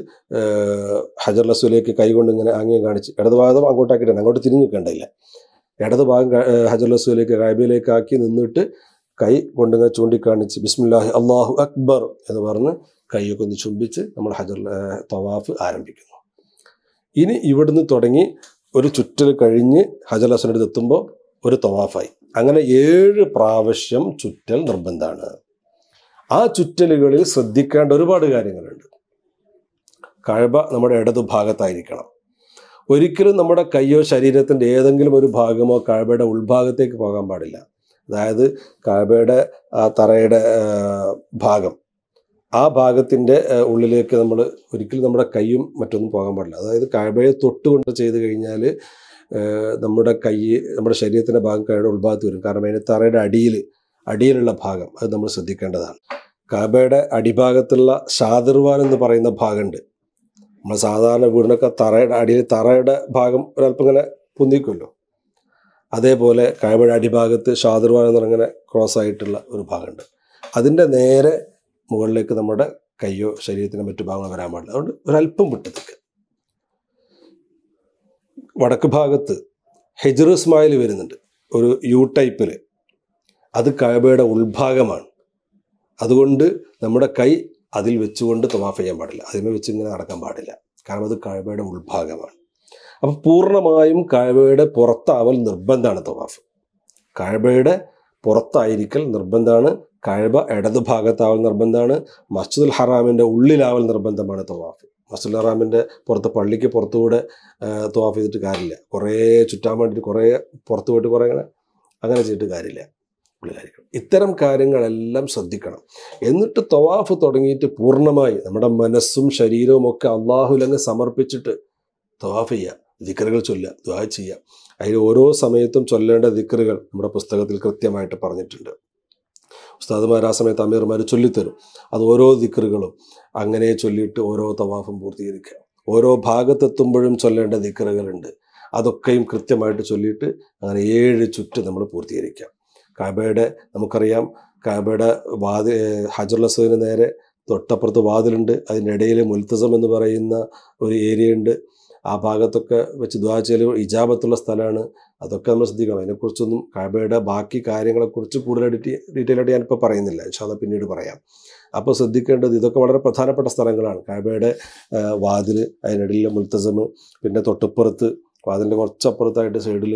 ഹജർ ലസുവിലേക്ക് കൈകൊണ്ട് ഇങ്ങനെ ആംഗ്യം കാണിച്ച് ഇടതുഭാഗം അങ്ങോട്ടാക്കിയിട്ടാണ് അങ്ങോട്ട് തിരിഞ്ഞു നിൽക്കേണ്ടയില്ല ഇടതുഭാഗം ഹജർ ലസുവിലേക്ക് കാബയിലേക്ക് ആക്കി നിന്നിട്ട് കൈ കൊണ്ടിങ്ങനെ ചൂണ്ടിക്കാണിച്ച് ബിസ്മില്ലാഹി അള്ളാഹു അക്ബർ എന്ന് പറഞ്ഞ് കൈയൊക്കെ ഒന്ന് ചുംബിച്ച് നമ്മൾ ഹജർ തവാഫ് ആരംഭിക്കുന്നു ഇനി ഇവിടുന്ന് തുടങ്ങി ഒരു ചുറ്റൽ കഴിഞ്ഞ് ഹജലസനടുത്ത് എത്തുമ്പോൾ ഒരു തവാഫായി അങ്ങനെ ഏഴ് പ്രാവശ്യം ചുറ്റൽ നിർബന്ധമാണ് ആ ചുറ്റലുകളിൽ ശ്രദ്ധിക്കേണ്ട ഒരുപാട് കാര്യങ്ങളുണ്ട് കഴബ നമ്മുടെ ഇടതു ഭാഗത്തായിരിക്കണം ഒരിക്കലും നമ്മുടെ കൈയോ ശരീരത്തിൻ്റെ ഏതെങ്കിലും ഒരു ഭാഗമോ കഴബയുടെ ഉൾഭാഗത്തേക്ക് പോകാൻ പാടില്ല അതായത് കഴബയുടെ ആ തറയുടെ ഭാഗം ആ ഭാഗത്തിൻ്റെ ഉള്ളിലേക്ക് നമ്മൾ ഒരിക്കലും നമ്മുടെ കൈയും മറ്റൊന്നും പോകാൻ പാടില്ല അതായത് കഴബയെ തൊട്ടുകൊണ്ട് ചെയ്ത് കഴിഞ്ഞാൽ നമ്മുടെ കൈ നമ്മുടെ ശരീരത്തിൻ്റെ ഭാഗം കഴയുടെ ഉൾഭാഗത്ത് വരും കാരണം അതിന് തറയുടെ അടിയിൽ അടിയിലുള്ള ഭാഗം അത് നമ്മൾ ശ്രദ്ധിക്കേണ്ടതാണ് കാബയുടെ അടിഭാഗത്തുള്ള ഷാതിർവാൻ എന്ന് പറയുന്ന ഭാഗമുണ്ട് നമ്മൾ സാധാരണ വീടിനൊക്കെ തറയുടെ അടിയിൽ തറയുടെ ഭാഗം ഒരല്പം ഇങ്ങനെ പൊന്തിക്കുമല്ലോ അതേപോലെ കഴബയുടെ അടിഭാഗത്ത് ഷാതിർവാൻ എന്ന് പറഞ്ഞാൽ ക്രോസ് ആയിട്ടുള്ള ഒരു ഭാഗമുണ്ട് അതിൻ്റെ നേരെ മുകളിലേക്ക് നമ്മുടെ കൈയോ ശരീരത്തിൻ്റെ മറ്റു ഭാഗങ്ങളോ വരാൻ പാടില്ല അതുകൊണ്ട് ഒരല്പം വിട്ടത്തേക്ക് വടക്ക് ഭാഗത്ത് ഹെജർ സ്മൈൽ വരുന്നുണ്ട് ഒരു യു ടൈപ്പിൽ അത് കഴബയുടെ ഉൾഭാഗമാണ് അതുകൊണ്ട് നമ്മുടെ കൈ അതിൽ വെച്ചുകൊണ്ട് തവാഫ് ചെയ്യാൻ പാടില്ല അതിനെ വെച്ച് ഇങ്ങനെ നടക്കാൻ പാടില്ല കാരണം അത് കഴബയുടെ ഉൾഭാഗമാണ് അപ്പോൾ പൂർണ്ണമായും കഴബയുടെ പുറത്താവൽ നിർബന്ധമാണ് തവാഫ് കഴബയുടെ പുറത്തായിരിക്കൽ നിർബന്ധമാണ് കഴബ ഇടതുഭാഗത്താവൽ നിർബന്ധമാണ് മസ്ജിദുൽ ഹറാമിൻ്റെ ഉള്ളിലാവൽ നിർബന്ധമാണ് തവാഫ് മസ്ജിദുൽ ഹറാമിൻ്റെ പുറത്ത് പള്ളിക്ക് പുറത്തുകൂടെ തവാഫ് ചെയ്തിട്ട് കാര്യമില്ല കുറേ ചുറ്റാൻ വേണ്ടിയിട്ട് കുറേ പുറത്ത് പോയിട്ട് കുറേ അങ്ങനെ അങ്ങനെ ചെയ്തിട്ട് കാര്യമില്ല കാര്യങ്ങൾ ഇത്തരം കാര്യങ്ങളെല്ലാം ശ്രദ്ധിക്കണം എന്നിട്ട് തവാഫ് തുടങ്ങിയിട്ട് പൂർണ്ണമായി നമ്മുടെ മനസ്സും ശരീരവും ഒക്കെ അള്ളാഹുലങ്ങ് സമർപ്പിച്ചിട്ട് തവാഫ് ചെയ്യുക ദിക്കറുകൾ ചൊല്ലുക ദ്വാ ചെയ്യുക അതിൽ ഓരോ സമയത്തും ചൊല്ലേണ്ട ദിക്കറുകൾ നമ്മുടെ പുസ്തകത്തിൽ കൃത്യമായിട്ട് പറഞ്ഞിട്ടുണ്ട് ഉസ്താദുമാർ ആ സമയത്ത് അമീർമാർ ചൊല്ലിത്തരും അത് ഓരോ ദിക്കറുകളും അങ്ങനെ ചൊല്ലിയിട്ട് ഓരോ തവാഫും പൂർത്തീകരിക്കുക ഓരോ ഭാഗത്തെത്തുമ്പോഴും ചൊല്ലേണ്ട ദിക്കറുകളുണ്ട് അതൊക്കെയും കൃത്യമായിട്ട് ചൊല്ലിയിട്ട് അങ്ങനെ ഏഴ് ചുറ്റ് നമ്മൾ പൂർത്തീകരിക്കാം കാബയുടെ നമുക്കറിയാം കാബയുടെ വാതി ഹജറുലസുവിന് നേരെ തൊട്ടപ്പുറത്ത് വാതിലുണ്ട് അതിൻ്റെ ഇടയിൽ മുൽത്തസം എന്ന് പറയുന്ന ഒരു ഏരിയ ഉണ്ട് ആ ഭാഗത്തൊക്കെ വെച്ച് ദ്വാചയിൽ ഇജാബത്തുള്ള സ്ഥലമാണ് അതൊക്കെ നമ്മൾ ശ്രദ്ധിക്കണം അതിനെക്കുറിച്ചൊന്നും കാബയുടെ ബാക്കി കാര്യങ്ങളെക്കുറിച്ച് കൂടുതൽ ഡീറ്റെയിൽ ആയിട്ട് ഞാനിപ്പോൾ പറയുന്നില്ല ഇൻഷാല്ല പിന്നീട് പറയാം അപ്പോൾ ശ്രദ്ധിക്കേണ്ടത് ഇതൊക്കെ വളരെ പ്രധാനപ്പെട്ട സ്ഥലങ്ങളാണ് കാബയുടെ വാതിൽ അതിനിടയിലെ മുൽത്തസമ് പിന്നെ തൊട്ടപ്പുറത്ത് വാതിലിൻ്റെ കുറച്ചപ്പുറത്തായിട്ട് സൈഡിൽ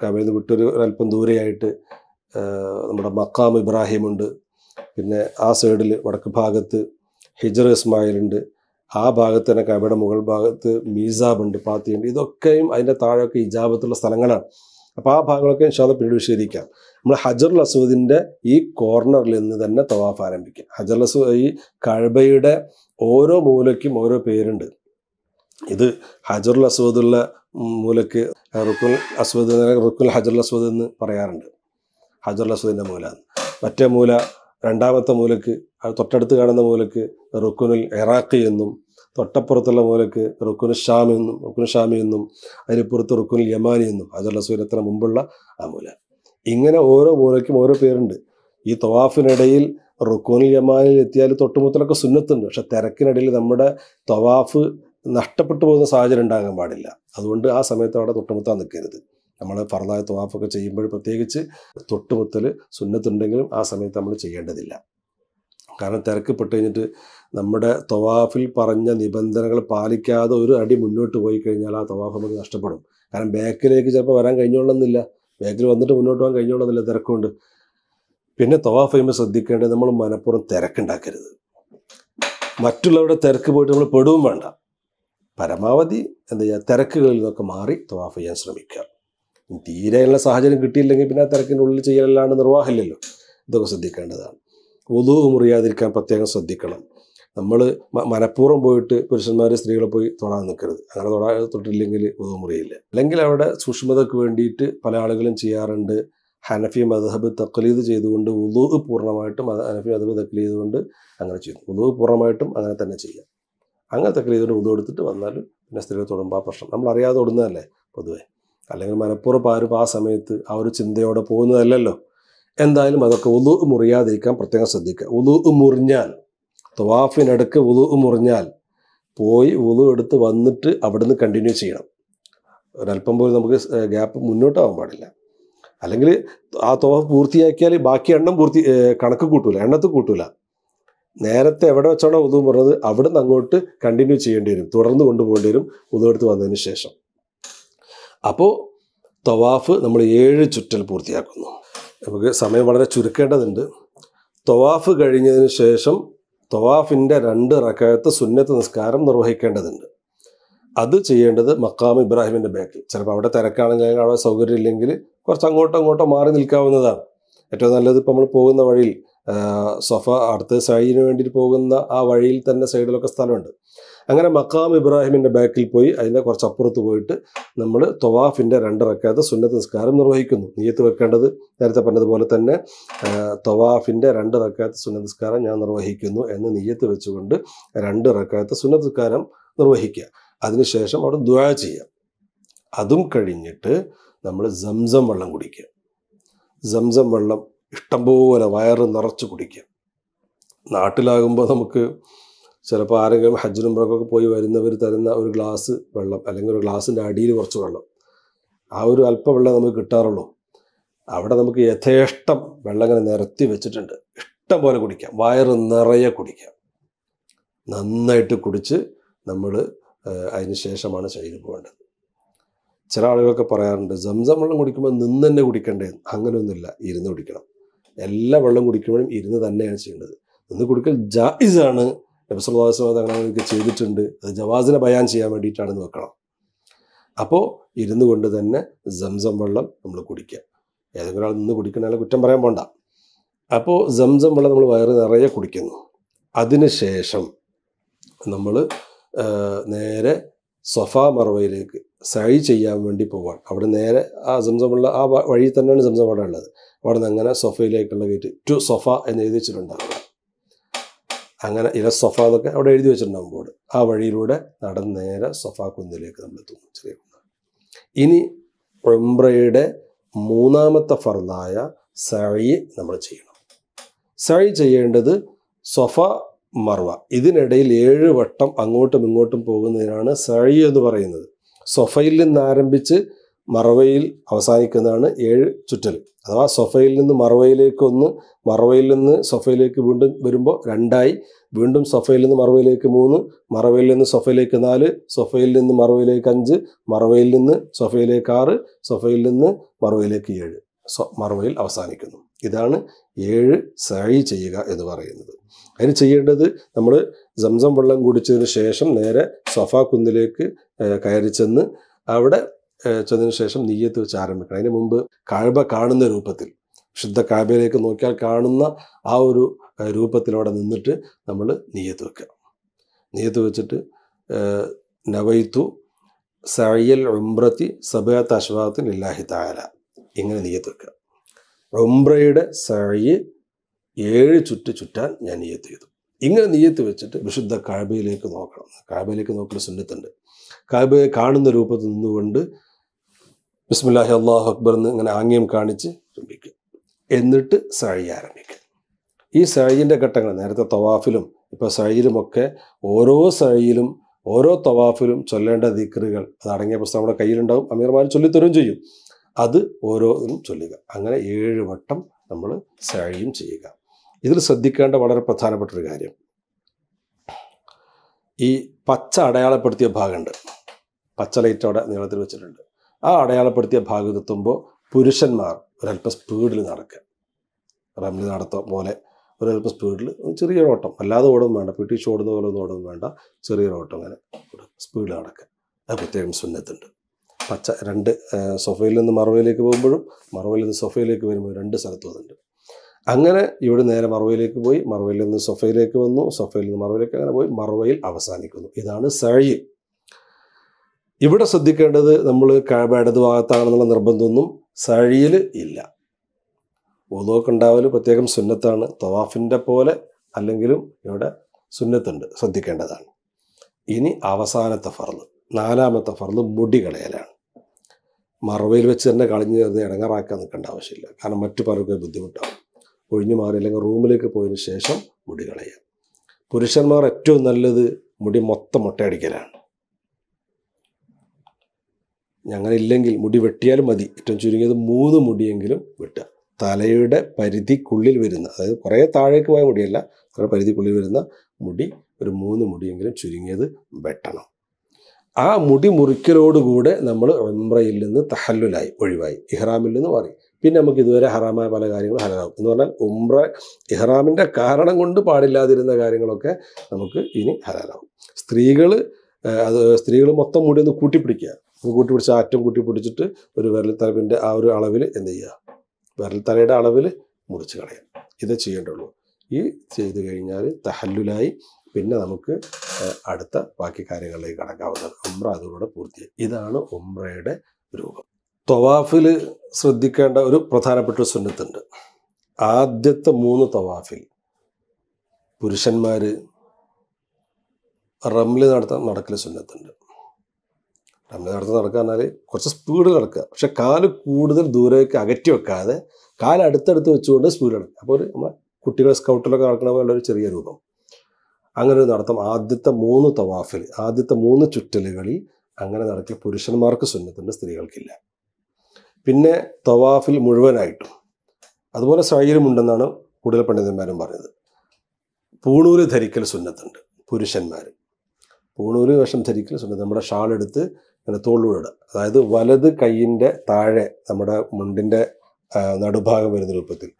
കാബയിൽ നിന്ന് വിട്ടൊരു അല്പം ദൂരെയായിട്ട് നമ്മുടെ മക്കാം ഇബ്രാഹിമുണ്ട് പിന്നെ ആ സൈഡിൽ വടക്ക് ഭാഗത്ത് ഹിജർ ഇസ്മായിലുണ്ട് ആ ഭാഗത്ത് തന്നെ കബയുടെ മുകൾ ഭാഗത്ത് മീസാബുണ്ട് പാത്തിയുണ്ട് ഇതൊക്കെയും അതിൻ്റെ താഴെയൊക്കെ ഇജാബത്തുള്ള സ്ഥലങ്ങളാണ് അപ്പോൾ ആ ഭാഗങ്ങളൊക്കെ ഇൻഷാദ് പിന്നീട് വിശദീകരിക്കാം നമ്മൾ ഹജറുൽ അസൂദിൻ്റെ ഈ കോർണറിൽ നിന്ന് തന്നെ തവാഫ് ആരംഭിക്കുക ഹജറുൽ അസൂദ് ഈ കഴബയുടെ ഓരോ മൂലയ്ക്കും ഓരോ പേരുണ്ട് ഇത് ഹജറുൽ അസൂദുള്ള മൂലയ്ക്ക് റുക്കുൽ അസൂദ് റുക്കുൽ ഹജറുൽ അസൂദ് എന്ന് പറയാറുണ്ട് ഹജറുൽ അസൂദിൻ്റെ മൂല മറ്റേ മൂല രണ്ടാമത്തെ മൂലക്ക് തൊട്ടടുത്ത് കാണുന്ന മൂലക്ക് റുക്കുനുൽ ഇറാഖി എന്നും തൊട്ടപ്പുറത്തുള്ള മൂലക്ക് റുക്കുനു ഷാം എന്നും റുക്കുനു ഷാമി എന്നും അതിനപ്പുറത്ത് റുക്കുനുൽ യമാനി എന്നും അതുള്ള സൂര്യത്തിന് മുമ്പുള്ള ആ മൂല ഇങ്ങനെ ഓരോ മൂലയ്ക്കും ഓരോ പേരുണ്ട് ഈ തവാഫിനിടയിൽ റുക്കുനുൽ യമാനിൽ എത്തിയാൽ തൊട്ടുമുത്തലൊക്കെ സുന്നത്തുണ്ട് പക്ഷെ തിരക്കിനിടയിൽ നമ്മുടെ തവാഫ് നഷ്ടപ്പെട്ടു പോകുന്ന സാഹചര്യം ഉണ്ടാകാൻ പാടില്ല അതുകൊണ്ട് ആ സമയത്ത് അവിടെ തൊട്ടുമുത്താൻ നിൽക്കരുത് നമ്മൾ ഫറലായ തവാഫൊക്കെ ചെയ്യുമ്പോൾ പ്രത്യേകിച്ച് തൊട്ടുമുത്തൽ സുന്നത്തുണ്ടെങ്കിലും ആ സമയത്ത് നമ്മൾ ചെയ്യേണ്ടതില്ല കാരണം തിരക്കപ്പെട്ട് കഴിഞ്ഞിട്ട് നമ്മുടെ തവാഫിൽ പറഞ്ഞ നിബന്ധനകൾ പാലിക്കാതെ ഒരു അടി മുന്നോട്ട് പോയി കഴിഞ്ഞാൽ ആ തവാഫ് നമുക്ക് നഷ്ടപ്പെടും കാരണം ബാക്കിലേക്ക് ചിലപ്പോൾ വരാൻ കഴിഞ്ഞോളന്നില്ല ബാക്കിൽ വന്നിട്ട് മുന്നോട്ട് പോകാൻ കഴിഞ്ഞോളന്നില്ല തിരക്കുണ്ട് പിന്നെ തവാഫ് ചെയ്യുമ്പോൾ ശ്രദ്ധിക്കേണ്ടത് നമ്മൾ മനഃപൂർവ്വം തിരക്കുണ്ടാക്കരുത് മറ്റുള്ളവരുടെ തിരക്ക് പോയിട്ട് നമ്മൾ പെടുകയും വേണ്ട പരമാവധി എന്താ ചെയ്യുക തിരക്കുകളിൽ നിന്നൊക്കെ മാറി തവാഫ് ചെയ്യാൻ ശ്രമിക്കുക തീരെയുള്ള സാഹചര്യം കിട്ടിയില്ലെങ്കിൽ പിന്നെ ഉള്ളിൽ ചെയ്യലല്ലാണ്ട് നിർവാഹമില്ലല്ലോ ഇതൊക്കെ ശ്രദ്ധിക്കേണ്ടതാണ് ഒതു മുറിയാതിരിക്കാൻ പ്രത്യേകം ശ്രദ്ധിക്കണം നമ്മൾ മനഃപൂർവ്വം പോയിട്ട് പുരുഷന്മാർ സ്ത്രീകളെ പോയി തൊടാൻ നിൽക്കരുത് അങ്ങനെ തൊടാ തൊട്ടില്ലെങ്കിൽ ഒതു മുറിയില്ല അല്ലെങ്കിൽ അവിടെ സൂക്ഷ്മതയ്ക്ക് വേണ്ടിയിട്ട് പല ആളുകളും ചെയ്യാറുണ്ട് ഹനഫി മദ്ഹബ് തക്ലീദ് ചെയ്തുകൊണ്ട് ഉദു പൂർണ്ണമായിട്ടും ഹനഫി മദ്ഹബ് തക്ലീദ് കൊണ്ട് അങ്ങനെ ചെയ്യും ഉദു പൂർണ്ണമായിട്ടും അങ്ങനെ തന്നെ ചെയ്യാം അങ്ങനെ തക്ലീദ് കൊണ്ട് ഉദു എടുത്തിട്ട് വന്നാൽ പിന്നെ സ്ത്രീകൾ തൊടുമ്പോൾ ആ പ്രശ്നം നമ്മൾ അറിയാതെ തൊടുന്നതല്ലേ പൊതുവേ അല്ലെങ്കിൽ മനഃപൂർവ്വം ആരും ആ സമയത്ത് ആ ഒരു ചിന്തയോടെ പോകുന്നതല്ലല്ലോ എന്തായാലും അതൊക്കെ ഉലു മുറിയാതിരിക്കാൻ പ്രത്യേകം ശ്രദ്ധിക്കുക ഉലു മുറിഞ്ഞാൽ തൊവാഫിനടുക്ക് ഉലു മുറിഞ്ഞാൽ പോയി ഉലു എടുത്ത് വന്നിട്ട് അവിടുന്ന് കണ്ടിന്യൂ ചെയ്യണം ഒരല്പം പോലും നമുക്ക് ഗ്യാപ്പ് മുന്നോട്ടാവാൻ പാടില്ല അല്ലെങ്കിൽ ആ തൊവാഫ് പൂർത്തിയാക്കിയാൽ ബാക്കി എണ്ണം പൂർത്തി കണക്ക് കൂട്ടൂല എണ്ണത്ത് കൂട്ടൂല നേരത്തെ എവിടെ വെച്ചാണോ ഉതു പറഞ്ഞത് അവിടുന്ന് അങ്ങോട്ട് കണ്ടിന്യൂ ചെയ്യേണ്ടി വരും തുടർന്ന് കൊണ്ടുപോകേണ്ടി വരും ഉതു എടുത്ത് വന്നതിന് ശേഷം അപ്പോൾ തവാഫ് നമ്മൾ ഏഴ് ചുറ്റൽ പൂർത്തിയാക്കുന്നു നമുക്ക് സമയം വളരെ ചുരുക്കേണ്ടതുണ്ട് തവാഫ് കഴിഞ്ഞതിന് ശേഷം തവാഫിൻ്റെ രണ്ട് റക്കായത്ത് സുന്നത്ത് നിസ്കാരം നിർവഹിക്കേണ്ടതുണ്ട് അത് ചെയ്യേണ്ടത് മക്കാം ഇബ്രാഹിമിൻ്റെ ബാക്കിൽ ചിലപ്പോൾ അവിടെ തിരക്കാണെങ്കിൽ അവിടെ സൗകര്യം ഇല്ലെങ്കിൽ കുറച്ച് അങ്ങോട്ടോ അങ്ങോട്ടോ മാറി നിൽക്കാവുന്നതാണ് ഏറ്റവും നല്ലത് ഇപ്പോൾ നമ്മൾ പോകുന്ന വഴിയിൽ സൊഫ അടുത്ത് സൈഡിന് വേണ്ടിയിട്ട് പോകുന്ന ആ വഴിയിൽ തന്നെ സൈഡിലൊക്കെ സ്ഥലമുണ്ട് അങ്ങനെ മക്കാം ഇബ്രാഹിമിൻ്റെ ബാക്കിൽ പോയി അതിൻ്റെ കുറച്ച് അപ്പുറത്ത് പോയിട്ട് നമ്മൾ തൊവാഫിൻ്റെ രണ്ടിറക്കാത്ത സുന്നത്ത് നിസ്കാരം നിർവഹിക്കുന്നു നീയത്ത് വെക്കേണ്ടത് നേരത്തെ പറഞ്ഞതുപോലെ തന്നെ തൊവാഫിൻ്റെ രണ്ടിറക്കാത്ത സുന്നത്ത് നിസ്കാരം ഞാൻ നിർവഹിക്കുന്നു എന്ന് നീയത്ത് വെച്ചുകൊണ്ട് രണ്ടിറക്കാത്ത സുന്നത്ത് നിസ്കാരം നിർവഹിക്കുക അതിനുശേഷം അവിടെ ദ്വാ ചെയ്യുക അതും കഴിഞ്ഞിട്ട് നമ്മൾ സംസം വെള്ളം കുടിക്കുക സംസം വെള്ളം ഇഷ്ടംപോലെ വയറ് നിറച്ച് കുടിക്കുക നാട്ടിലാകുമ്പോൾ നമുക്ക് ചിലപ്പോൾ ആരെങ്കിലും ഹജ്ജിനും പുറകൊക്കെ പോയി വരുന്നവർ തരുന്ന ഒരു ഗ്ലാസ് വെള്ളം അല്ലെങ്കിൽ ഒരു ഗ്ലാസിൻ്റെ അടിയിൽ കുറച്ച് വെള്ളം ആ ഒരു അല്പം വെള്ളം നമുക്ക് കിട്ടാറുള്ളൂ അവിടെ നമുക്ക് യഥേഷ്ടം വെള്ളം ഇങ്ങനെ നിരത്തി വെച്ചിട്ടുണ്ട് ഇഷ്ടം പോലെ കുടിക്കാം വയറ് നിറയെ കുടിക്കാം നന്നായിട്ട് കുടിച്ച് നമ്മൾ അതിന് ശേഷമാണ് ചെയ്തു പോകേണ്ടത് ചില ആളുകളൊക്കെ പറയാറുണ്ട് ജംസം വെള്ളം കുടിക്കുമ്പോൾ നിന്ന് തന്നെ കുടിക്കണ്ടേ അങ്ങനെയൊന്നുമില്ല ഇരുന്ന് കുടിക്കണം എല്ലാ വെള്ളം കുടിക്കുമ്പോഴും ഇരുന്ന് തന്നെയാണ് ചെയ്യേണ്ടത് നിന്ന് കുടിക്കൽ ജായിസാണ് നബിസ്വല്ലാസ്ലാം തങ്ങൾ ചെയ്തിട്ടുണ്ട് അത് ജവാസിനെ ബയാൻ ചെയ്യാൻ വേണ്ടിയിട്ടാണെന്ന് വെക്കണം അപ്പോൾ ഇരുന്നു കൊണ്ട് തന്നെ സംസം വെള്ളം നമ്മൾ കുടിക്കുക ഏതെങ്കിലും ഒരാൾ നിന്ന് കുടിക്കണമെങ്കിൽ കുറ്റം പറയാൻ പോണ്ട അപ്പോൾ സംസം വെള്ളം നമ്മൾ വയറ് നിറയെ കുടിക്കുന്നു അതിനുശേഷം നമ്മൾ നേരെ സൊഫ മറവയിലേക്ക് സഴി ചെയ്യാൻ വേണ്ടി പോവാൻ അവിടെ നേരെ ആ ഉള്ള ആ വഴി തന്നെയാണ് സംസമുള്ള ഉള്ളത് അവിടെ നിന്ന് അങ്ങനെ സൊഫയിലേക്കുള്ള ഗേറ്റ് ടു സൊഫ എന്ന് എഴുതി വെച്ചിട്ടുണ്ടാകും അങ്ങനെ ഇല സൊഫ എന്നൊക്കെ അവിടെ എഴുതി വെച്ചിട്ടുണ്ടാവും ബോർഡ് ആ വഴിയിലൂടെ നടന്ന് നേരെ സൊഫ കുന്നിലേക്ക് നമ്മൾ എത്തുന്നു ചെറിയ കുന്ന് ഇനി ഒംബ്രയുടെ മൂന്നാമത്തെ ഫർദായ സഴി നമ്മൾ ചെയ്യണം സഴി ചെയ്യേണ്ടത് സൊഫ മർവ ഇതിനിടയിൽ ഏഴ് വട്ടം അങ്ങോട്ടും ഇങ്ങോട്ടും പോകുന്നതിനാണ് സഴി എന്ന് പറയുന്നത് സൊഫയിൽ നിന്ന് ആരംഭിച്ച് മറവയിൽ അവസാനിക്കുന്നതാണ് ഏഴ് ചുറ്റൽ അഥവാ സൊഫയിൽ നിന്ന് മറവയിലേക്ക് ഒന്ന് മറവയിൽ നിന്ന് സൊഫയിലേക്ക് വീണ്ടും വരുമ്പോൾ രണ്ടായി വീണ്ടും സൊഫയിൽ നിന്ന് മറവയിലേക്ക് മൂന്ന് മറവയിൽ നിന്ന് സൊഫയിലേക്ക് നാല് സൊഫയിൽ നിന്ന് മറവയിലേക്ക് അഞ്ച് മറവയിൽ നിന്ന് സൊഫയിലേക്ക് ആറ് സൊഫയിൽ നിന്ന് മറവയിലേക്ക് ഏഴ് മറവയിൽ അവസാനിക്കുന്നു ഇതാണ് ഏഴ് സായി ചെയ്യുക എന്ന് പറയുന്നത് അതിന് ചെയ്യേണ്ടത് നമ്മൾ സംസം വെള്ളം കുടിച്ചതിന് ശേഷം നേരെ സൊഫ കുന്നിലേക്ക് കയറി ചെന്ന് അവിടെ വെച്ചതിന് ശേഷം നീയത്ത് വെച്ച് ആരംഭിക്കണം അതിന് മുമ്പ് കാഴ്ബ കാണുന്ന രൂപത്തിൽ ശുദ്ധ കാഴ്ബയിലേക്ക് നോക്കിയാൽ കാണുന്ന ആ ഒരു രൂപത്തിലവിടെ നിന്നിട്ട് നമ്മൾ നീയത്ത് വെക്കുക നീയത്ത് വെച്ചിട്ട് നവൈത്തു സയ്യൽ ഉംറത്തി സബത്ത് അഷ്വാത്തിൻ ഇല്ലാഹി താര ഇങ്ങനെ നീയത്ത് വെക്കുക ഉംറയുടെ സഴയ് ഏഴ് ചുറ്റ് ചുറ്റാൻ ഞാൻ നീയത്ത് ചെയ്തു ഇങ്ങനെ നീയത്ത് വെച്ചിട്ട് വിശുദ്ധ കാഴ്ബയിലേക്ക് നോക്കണം കാഴ്ബയിലേക്ക് നോക്കുന്ന സുന്നത്തുണ്ട് കാഴ്ബയെ കാണുന്ന രൂപത്തിൽ നിന്നുകൊണ്ട് ബിസ്മില്ലാഹി അള്ളാഹു അക്ബർ എന്ന് ഇങ്ങനെ ആംഗ്യം കാണിച്ച് ചുംബിക്കുക എന്നിട്ട് സഴി ആരംഭിക്കുക ഈ സഴിൻ്റെ ഘട്ടങ്ങൾ നേരത്തെ തവാഫിലും ഇപ്പോൾ സഴിയിലുമൊക്കെ ഓരോ സഴിയിലും ഓരോ തവാഫിലും ചൊല്ലേണ്ട ദിക്റുകൾ അതടങ്ങിയ പുസ്തകം നമ്മുടെ കയ്യിലുണ്ടാവും അമീർമാർ ചൊല്ലിത്തരും ചെയ്യും അത് ഓരോന്നും ചൊല്ലുക അങ്ങനെ ഏഴ് വട്ടം നമ്മൾ സഴിയും ചെയ്യുക ഇതിൽ ശ്രദ്ധിക്കേണ്ട വളരെ പ്രധാനപ്പെട്ട ഒരു കാര്യം ഈ പച്ച അടയാളപ്പെടുത്തിയ ഭാഗമുണ്ട് പച്ച ലൈറ്റ് അവിടെ നീളത്തിൽ വെച്ചിട്ടുണ്ട് ആ അടയാളപ്പെടുത്തിയ ഭാഗത്തെത്തുമ്പോൾ പുരുഷന്മാർ ഒരല്പ സ്പീഡിൽ നടക്കുക റംലി നടത്ത പോലെ ഒരല്പ സ്പീഡിൽ ചെറിയൊരു ഓട്ടം അല്ലാതെ ഓടും വേണ്ട പിടിച്ച് ഓടുന്ന പോലെ ഒന്നും ഓടും വേണ്ട ചെറിയൊരു ഓട്ടം അങ്ങനെ സ്പീഡിൽ നടക്കുക അത് പ്രത്യേകം സുന്നത്തുണ്ട് പച്ച രണ്ട് സൊഫയിൽ നിന്ന് മറവയിലേക്ക് പോകുമ്പോഴും മറവയിൽ നിന്ന് സൊഫയിലേക്ക് വരുമ്പോൾ രണ്ട് സ്ഥലത്തും അതുണ്ട് അങ്ങനെ ഇവിടെ നേരെ മറവയിലേക്ക് പോയി മറവയിൽ നിന്ന് സൊഫയിലേക്ക് വന്നു സൊഫയിൽ നിന്ന് മറവയിലേക്ക് അങ്ങനെ പോയി മറവയിൽ അവസാനിക്കുന്നു ഇതാണ് സഴി ഇവിടെ ശ്രദ്ധിക്കേണ്ടത് നമ്മൾ കഴബ ഭാഗത്താണെന്നുള്ള നിർബന്ധമൊന്നും സഴിയിൽ ഇല്ല ഓതോക്ക് ഉണ്ടാവല് പ്രത്യേകം സുന്നത്താണ് തവാഫിൻ്റെ പോലെ അല്ലെങ്കിലും ഇവിടെ സുന്നത്തുണ്ട് ശ്രദ്ധിക്കേണ്ടതാണ് ഇനി അവസാനത്തെ ഫർള് നാലാമത്തെ ഫർള് മുടി കളയലാണ് മറവയിൽ വെച്ച് തന്നെ കളഞ്ഞ് അത് ഇടങ്ങാറാക്കാൻ നിൽക്കേണ്ട ആവശ്യമില്ല കാരണം മറ്റു പലർക്കും ബുദ്ധിമുട്ടാവും ഒഴിഞ്ഞു മാറി അല്ലെങ്കിൽ റൂമിലേക്ക് പോയതിന് ശേഷം മുടി കളയുക പുരുഷന്മാർ ഏറ്റവും നല്ലത് മുടി മൊത്തം മുട്ടയടിക്കലാണ് ഞങ്ങളില്ലെങ്കിൽ മുടി വെട്ടിയാലും മതി ഏറ്റവും ചുരുങ്ങിയത് മൂന്ന് മുടിയെങ്കിലും വെട്ടുക തലയുടെ പരിധിക്കുള്ളിൽ വരുന്ന അതായത് കുറേ താഴേക്ക് പോയ മുടിയല്ല തല പരിധിക്കുള്ളിൽ വരുന്ന മുടി ഒരു മൂന്ന് മുടിയെങ്കിലും ചുരുങ്ങിയത് വെട്ടണം ആ മുടി മുറിക്കലോടുകൂടെ നമ്മൾ ഉംറയിൽ നിന്ന് തഹല്ലുലായി ഒഴിവായി ഇഹ്റാമിൽ നിന്ന് മാറി പിന്നെ നമുക്ക് ഇതുവരെ ഹറാമായ പല കാര്യങ്ങളും ഹലാലാവും എന്ന് പറഞ്ഞാൽ ഉംറ ഇഹ്റാമിൻ്റെ കാരണം കൊണ്ട് പാടില്ലാതിരുന്ന കാര്യങ്ങളൊക്കെ നമുക്ക് ഇനി ഹലാലാവും സ്ത്രീകൾ അത് സ്ത്രീകൾ മൊത്തം മുടി ഒന്ന് കൂട്ടിപ്പിടിക്കുക അത് കൂട്ടി പിടിച്ച് ആറ്റം കൂട്ടി പിടിച്ചിട്ട് ഒരു വിരൽ തലവിൻ്റെ ആ ഒരു അളവിൽ എന്ത് ചെയ്യുക വിരൽ തലയുടെ അളവിൽ മുറിച്ച് കളയാം ഇതേ ചെയ്യേണ്ടുള്ളൂ ഈ ചെയ്ത് കഴിഞ്ഞാൽ തഹല്ലുലായി പിന്നെ നമുക്ക് അടുത്ത ബാക്കി കാര്യങ്ങളിലേക്ക് കടക്കാവുന്നത് ഉമ്ര അതോടെ പൂർത്തിയായി ഇതാണ് ഉമ്രയുടെ രൂപം തവാഫിൽ ശ്രദ്ധിക്കേണ്ട ഒരു പ്രധാനപ്പെട്ട സുന്നത്തുണ്ട് ആദ്യത്തെ മൂന്ന് തവാഫിൽ പുരുഷന്മാർ റംലി നടത്താൻ നടക്കൽ സുന്നത്തുണ്ട് നമ്മൾ നടത്ത് നടക്കുക എന്നാൽ കുറച്ച് സ്പീഡിൽ നടക്കുക പക്ഷെ കാല് കൂടുതൽ ദൂരേക്ക് അകറ്റി വെക്കാതെ കാല് അടുത്തടുത്ത് വെച്ചുകൊണ്ട് സ്പീഡിൽ നടക്കുക അപ്പോൾ ഒരു നമ്മളെ കുട്ടികളെ സ്കൗട്ടിലൊക്കെ നടക്കുന്ന പോലെ ഒരു ചെറിയ രൂപം അങ്ങനെ ഒരു നടത്തം ആദ്യത്തെ മൂന്ന് തവാഫിൽ ആദ്യത്തെ മൂന്ന് ചുറ്റലുകളിൽ അങ്ങനെ നടത്തിയ പുരുഷന്മാർക്ക് സുന്നത്തുണ്ട് സ്ത്രീകൾക്കില്ല പിന്നെ തവാഫിൽ മുഴുവനായിട്ടും അതുപോലെ സാഹചര്യമുണ്ടെന്നാണ് കൂടുതൽ പണ്ഡിതന്മാരും പറഞ്ഞത് പൂണൂര് ധരിക്കൽ സുന്നത്തുണ്ട് പുരുഷന്മാർ പൂണൂര് വേഷം ധരിക്കൽ സുന്നത്ത് നമ്മുടെ ഷാൾ എടുത്ത് അങ്ങനെ തോളിലൂടെ ഇടുക അതായത് വലത് കൈയിൻ്റെ താഴെ നമ്മുടെ മുണ്ടിൻ്റെ നടുഭാഗം വരുന്ന രൂപത്തിൽ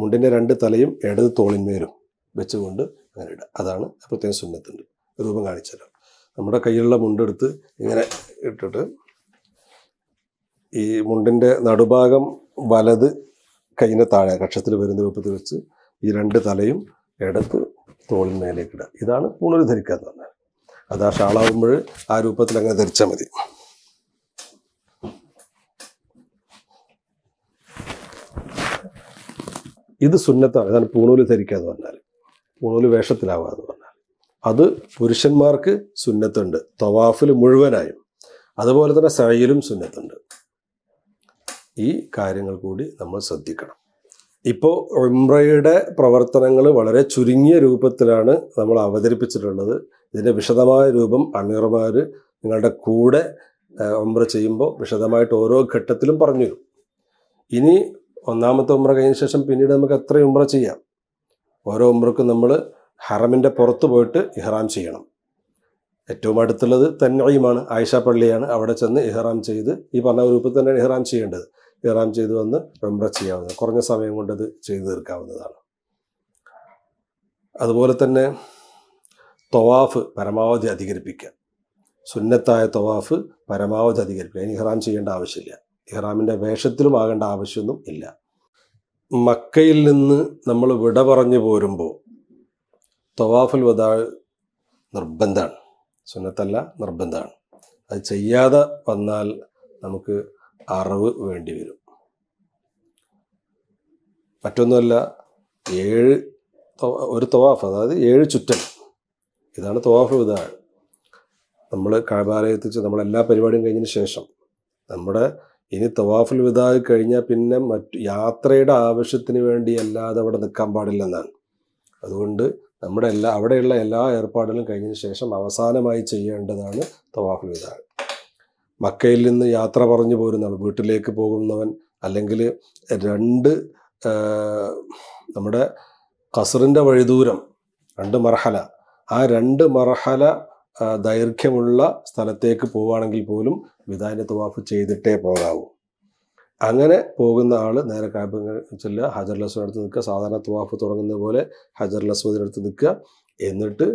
മുണ്ടിൻ്റെ രണ്ട് തലയും ഇടത് തോളിന്മേലും വെച്ചുകൊണ്ട് അങ്ങനെ ഇടുക അതാണ് പ്രത്യേകം സുന്നത്തിൻ്റെ രൂപം കാണിച്ചുതരാം നമ്മുടെ കയ്യിലുള്ള മുണ്ടെടുത്ത് ഇങ്ങനെ ഇട്ടിട്ട് ഈ മുണ്ടിൻ്റെ നടുഭാഗം വലത് കൈയിൻ്റെ താഴെ കക്ഷത്തിൽ വരുന്ന രൂപത്തിൽ വെച്ച് ഈ രണ്ട് തലയും ഇടത്ത് തോളിന്മേലേക്ക് ഇടുക ഇതാണ് പൂണൂര് ധരിക്കുക എന്ന് പറഞ്ഞാൽ അത് ആ ഷാളാവുമ്പോൾ ആ രൂപത്തിൽ അങ്ങനെ ധരിച്ചാൽ മതി ഇത് സുന്നത്താണ് ഇതാണ് പൂണൂല് എന്ന് പറഞ്ഞാൽ പൂണൂല് എന്ന് പറഞ്ഞാൽ അത് പുരുഷന്മാർക്ക് സുന്നത്തുണ്ട് തവാഫിൽ മുഴുവനായും അതുപോലെ തന്നെ സഴയിലും സുന്നത്തുണ്ട് ഈ കാര്യങ്ങൾ കൂടി നമ്മൾ ശ്രദ്ധിക്കണം ഇപ്പോൾ ഉംറയുടെ പ്രവർത്തനങ്ങൾ വളരെ ചുരുങ്ങിയ രൂപത്തിലാണ് നമ്മൾ അവതരിപ്പിച്ചിട്ടുള്ളത് ഇതിൻ്റെ വിശദമായ രൂപം അമീർമാർ നിങ്ങളുടെ കൂടെ ഉമ്ര ചെയ്യുമ്പോൾ വിശദമായിട്ട് ഓരോ ഘട്ടത്തിലും പറഞ്ഞു തരും ഇനി ഒന്നാമത്തെ ഉമ്ര കഴിഞ്ഞ ശേഷം പിന്നീട് നമുക്ക് എത്ര ഉമ്ര ചെയ്യാം ഓരോ ഉമ്രക്കും നമ്മൾ ഹറമിൻ്റെ പുറത്ത് പോയിട്ട് ഇഹ്റാം ചെയ്യണം ഏറ്റവും അടുത്തുള്ളത് തന്നെയുമാണ് ആയിഷ പള്ളിയാണ് അവിടെ ചെന്ന് ഇഹ്റാം ചെയ്ത് ഈ പറഞ്ഞ രൂപത്തിൽ തന്നെയാണ് ഇഹ്റാം ചെയ്യേണ്ടത് ഇഹ്റാം ചെയ്ത് വന്ന് ഉമ്ര ചെയ്യാവുന്നത് കുറഞ്ഞ സമയം കൊണ്ടത് ചെയ്തു തീർക്കാവുന്നതാണ് അതുപോലെ തന്നെ തവാഫ് പരമാവധി അധികരിപ്പിക്കുക സുന്നത്തായ തവാഫ് പരമാവധി അധികരിപ്പിക്കുക ഇഹ്റാം ചെയ്യേണ്ട ആവശ്യമില്ല ഇഹ്റാമിൻ്റെ വേഷത്തിലും ആകേണ്ട ആവശ്യമൊന്നും ഇല്ല മക്കയിൽ നിന്ന് നമ്മൾ വിട പറഞ്ഞു പോരുമ്പോൾ തവാഫുൽ വദാ നിർബന്ധമാണ് സുന്നത്തല്ല നിർബന്ധമാണ് അത് ചെയ്യാതെ വന്നാൽ നമുക്ക് അറിവ് വേണ്ടി വരും മറ്റൊന്നുമല്ല ഏഴ് ഒരു തവാഫ് അതായത് ഏഴ് ചുറ്റൽ ഇതാണ് തോഫ് വിധാൻ നമ്മൾ കഴബാലയത്തിച്ച് നമ്മളെല്ലാ പരിപാടിയും കഴിഞ്ഞതിന് ശേഷം നമ്മുടെ ഇനി തവാഫുൽ വിധാ കഴിഞ്ഞാൽ പിന്നെ മറ്റു യാത്രയുടെ ആവശ്യത്തിന് വേണ്ടി അല്ലാതെ അവിടെ നിൽക്കാൻ പാടില്ലെന്നാണ് അതുകൊണ്ട് നമ്മുടെ എല്ലാ അവിടെയുള്ള എല്ലാ ഏർപ്പാടുകളും കഴിഞ്ഞതിന് ശേഷം അവസാനമായി ചെയ്യേണ്ടതാണ് തവാഫുൽ വിധാ മക്കയിൽ നിന്ന് യാത്ര പറഞ്ഞു പോരുന്നവൻ വീട്ടിലേക്ക് പോകുന്നവൻ അല്ലെങ്കിൽ രണ്ട് നമ്മുടെ കസറിൻ്റെ വഴിദൂരം രണ്ട് മർഹല ആ രണ്ട് മർഹല ദൈർഘ്യമുള്ള സ്ഥലത്തേക്ക് പോവുകയാണെങ്കിൽ പോലും വിദാൻ്റെ തവാഫ് ചെയ്തിട്ടേ പോകാവൂ അങ്ങനെ പോകുന്ന ആൾ നേരെ കാബ്യങ്ങൾ ചെല്ലുക ഹജർ ലസ്വദിനടുത്ത് നിൽക്കുക സാധാരണ തുവാഫ് തുടങ്ങുന്ന പോലെ ഹജർ ലസ്വദിനടുത്ത് നിൽക്കുക എന്നിട്ട്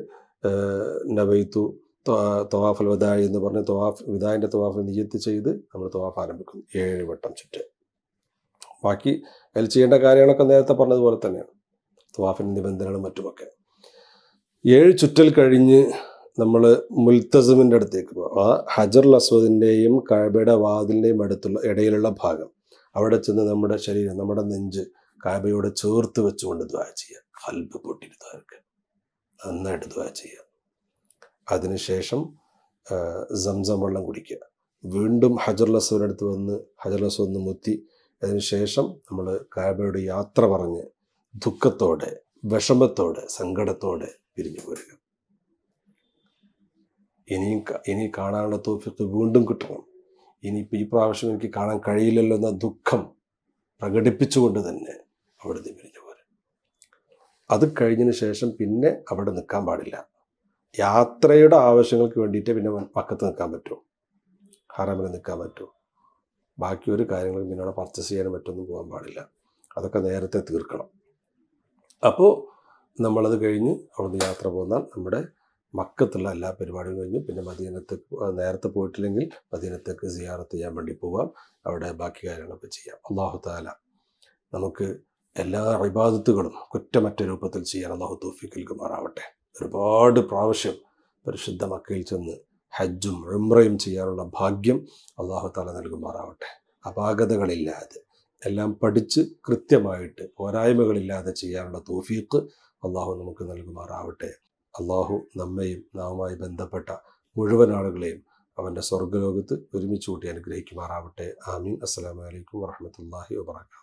നബൈത്തു തവാഫൽ വദായി എന്ന് പറഞ്ഞ് തവാഫ് വിദായിൻ്റെ തവാഫ് നിയത്ത് ചെയ്ത് നമ്മൾ തവാഫ് ആരംഭിക്കും ഏഴ് വട്ടം ചുറ്റ് ബാക്കി അതിൽ ചെയ്യേണ്ട കാര്യങ്ങളൊക്കെ നേരത്തെ പറഞ്ഞതുപോലെ തന്നെയാണ് തവാഫിൻ്റെ നിബന്ധനകളും മറ്റുമൊക്കെ ഏഴ് ചുറ്റൽ കഴിഞ്ഞ് നമ്മൾ മുൽത്തസമിൻ്റെ അടുത്തേക്ക് പോകും ആ ഹജർ അസ്വദിൻ്റെയും കാബയുടെ വാതിലിൻ്റെയും അടുത്തുള്ള ഇടയിലുള്ള ഭാഗം അവിടെ ചെന്ന് നമ്മുടെ ശരീരം നമ്മുടെ നെഞ്ച് കാബയോട് ചേർത്ത് വെച്ചുകൊണ്ട് ദ്വാ ചെയ്യുക ഹൽബ് പൊട്ടിരുന്നവർക്ക് നന്നായിട്ട് ദ്വാ ചെയ്യുക അതിനുശേഷം സംസം വെള്ളം കുടിക്കുക വീണ്ടും ഹജർ അസ്വദിൻ്റെ അടുത്ത് വന്ന് ഹജർ അസ്വദ് മുത്തി അതിനുശേഷം നമ്മൾ കാബയോട് യാത്ര പറഞ്ഞ് ദുഃഖത്തോടെ വിഷമത്തോടെ സങ്കടത്തോടെ പിരിഞ്ഞു പോരുക ഇനിയും ഇനി കാണാനുള്ള തോഫിക്ക് വീണ്ടും കിട്ടണം ഇനിയിപ്പോൾ ഈ പ്രാവശ്യം എനിക്ക് കാണാൻ കഴിയില്ലല്ലോ എന്ന ദുഃഖം പ്രകടിപ്പിച്ചുകൊണ്ട് തന്നെ നിന്ന് പിരിഞ്ഞു പോരുക അത് കഴിഞ്ഞതിന് ശേഷം പിന്നെ അവിടെ നിൽക്കാൻ പാടില്ല യാത്രയുടെ ആവശ്യങ്ങൾക്ക് വേണ്ടിയിട്ട് പിന്നെ പക്കത്ത് നിൽക്കാൻ പറ്റുമോ ഹറാമിന് നിൽക്കാൻ പറ്റുമോ ബാക്കി ഒരു കാര്യങ്ങളും പിന്നെ അവിടെ പർച്ചേസ് ചെയ്യാനും പറ്റുമെന്നും പോകാൻ പാടില്ല അതൊക്കെ നേരത്തെ തീർക്കണം അപ്പോൾ നമ്മളത് കഴിഞ്ഞ് അവിടുന്ന് യാത്ര പോകുന്നാൽ നമ്മുടെ മക്കത്തുള്ള എല്ലാ പരിപാടിയും കഴിഞ്ഞ് പിന്നെ മദീനത്തേക്ക് നേരത്തെ പോയിട്ടില്ലെങ്കിൽ മദീനത്തേക്ക് സിയാറത്ത് ചെയ്യാൻ വേണ്ടി പോവാം അവിടെ ബാക്കി കാര്യങ്ങളൊക്കെ ചെയ്യാം അള്ളാഹു താല നമുക്ക് എല്ലാ അഭിബാധത്തുകളും കുറ്റമറ്റ രൂപത്തിൽ ചെയ്യാൻ അള്ളാഹു തോഫിക്ക് കുമാറാവട്ടെ ഒരുപാട് പ്രാവശ്യം പരിശുദ്ധ മക്കയിൽ ചെന്ന് ഹജ്ജും റിംറയും ചെയ്യാനുള്ള ഭാഗ്യം അള്ളാഹു താല നൽകുമാറാവട്ടെ അപാകതകളില്ലാതെ എല്ലാം പഠിച്ച് കൃത്യമായിട്ട് പോരായ്മകളില്ലാതെ ചെയ്യാനുള്ള തോഫീക്ക് അള്ളാഹു നമുക്ക് നൽകുമാറാവട്ടെ അള്ളാഹു നമ്മയും നാവുമായി ബന്ധപ്പെട്ട മുഴുവൻ ആളുകളെയും അവൻ്റെ സ്വർഗ്ഗലോകത്ത് ഒരുമിച്ച് കൂട്ടി അനുഗ്രഹിക്കുമാറാവട്ടെ ആമീൻ അസ്സലാമലൈക്കും വറഹമത്തല്ലാഹി വാബർക്കാത്തു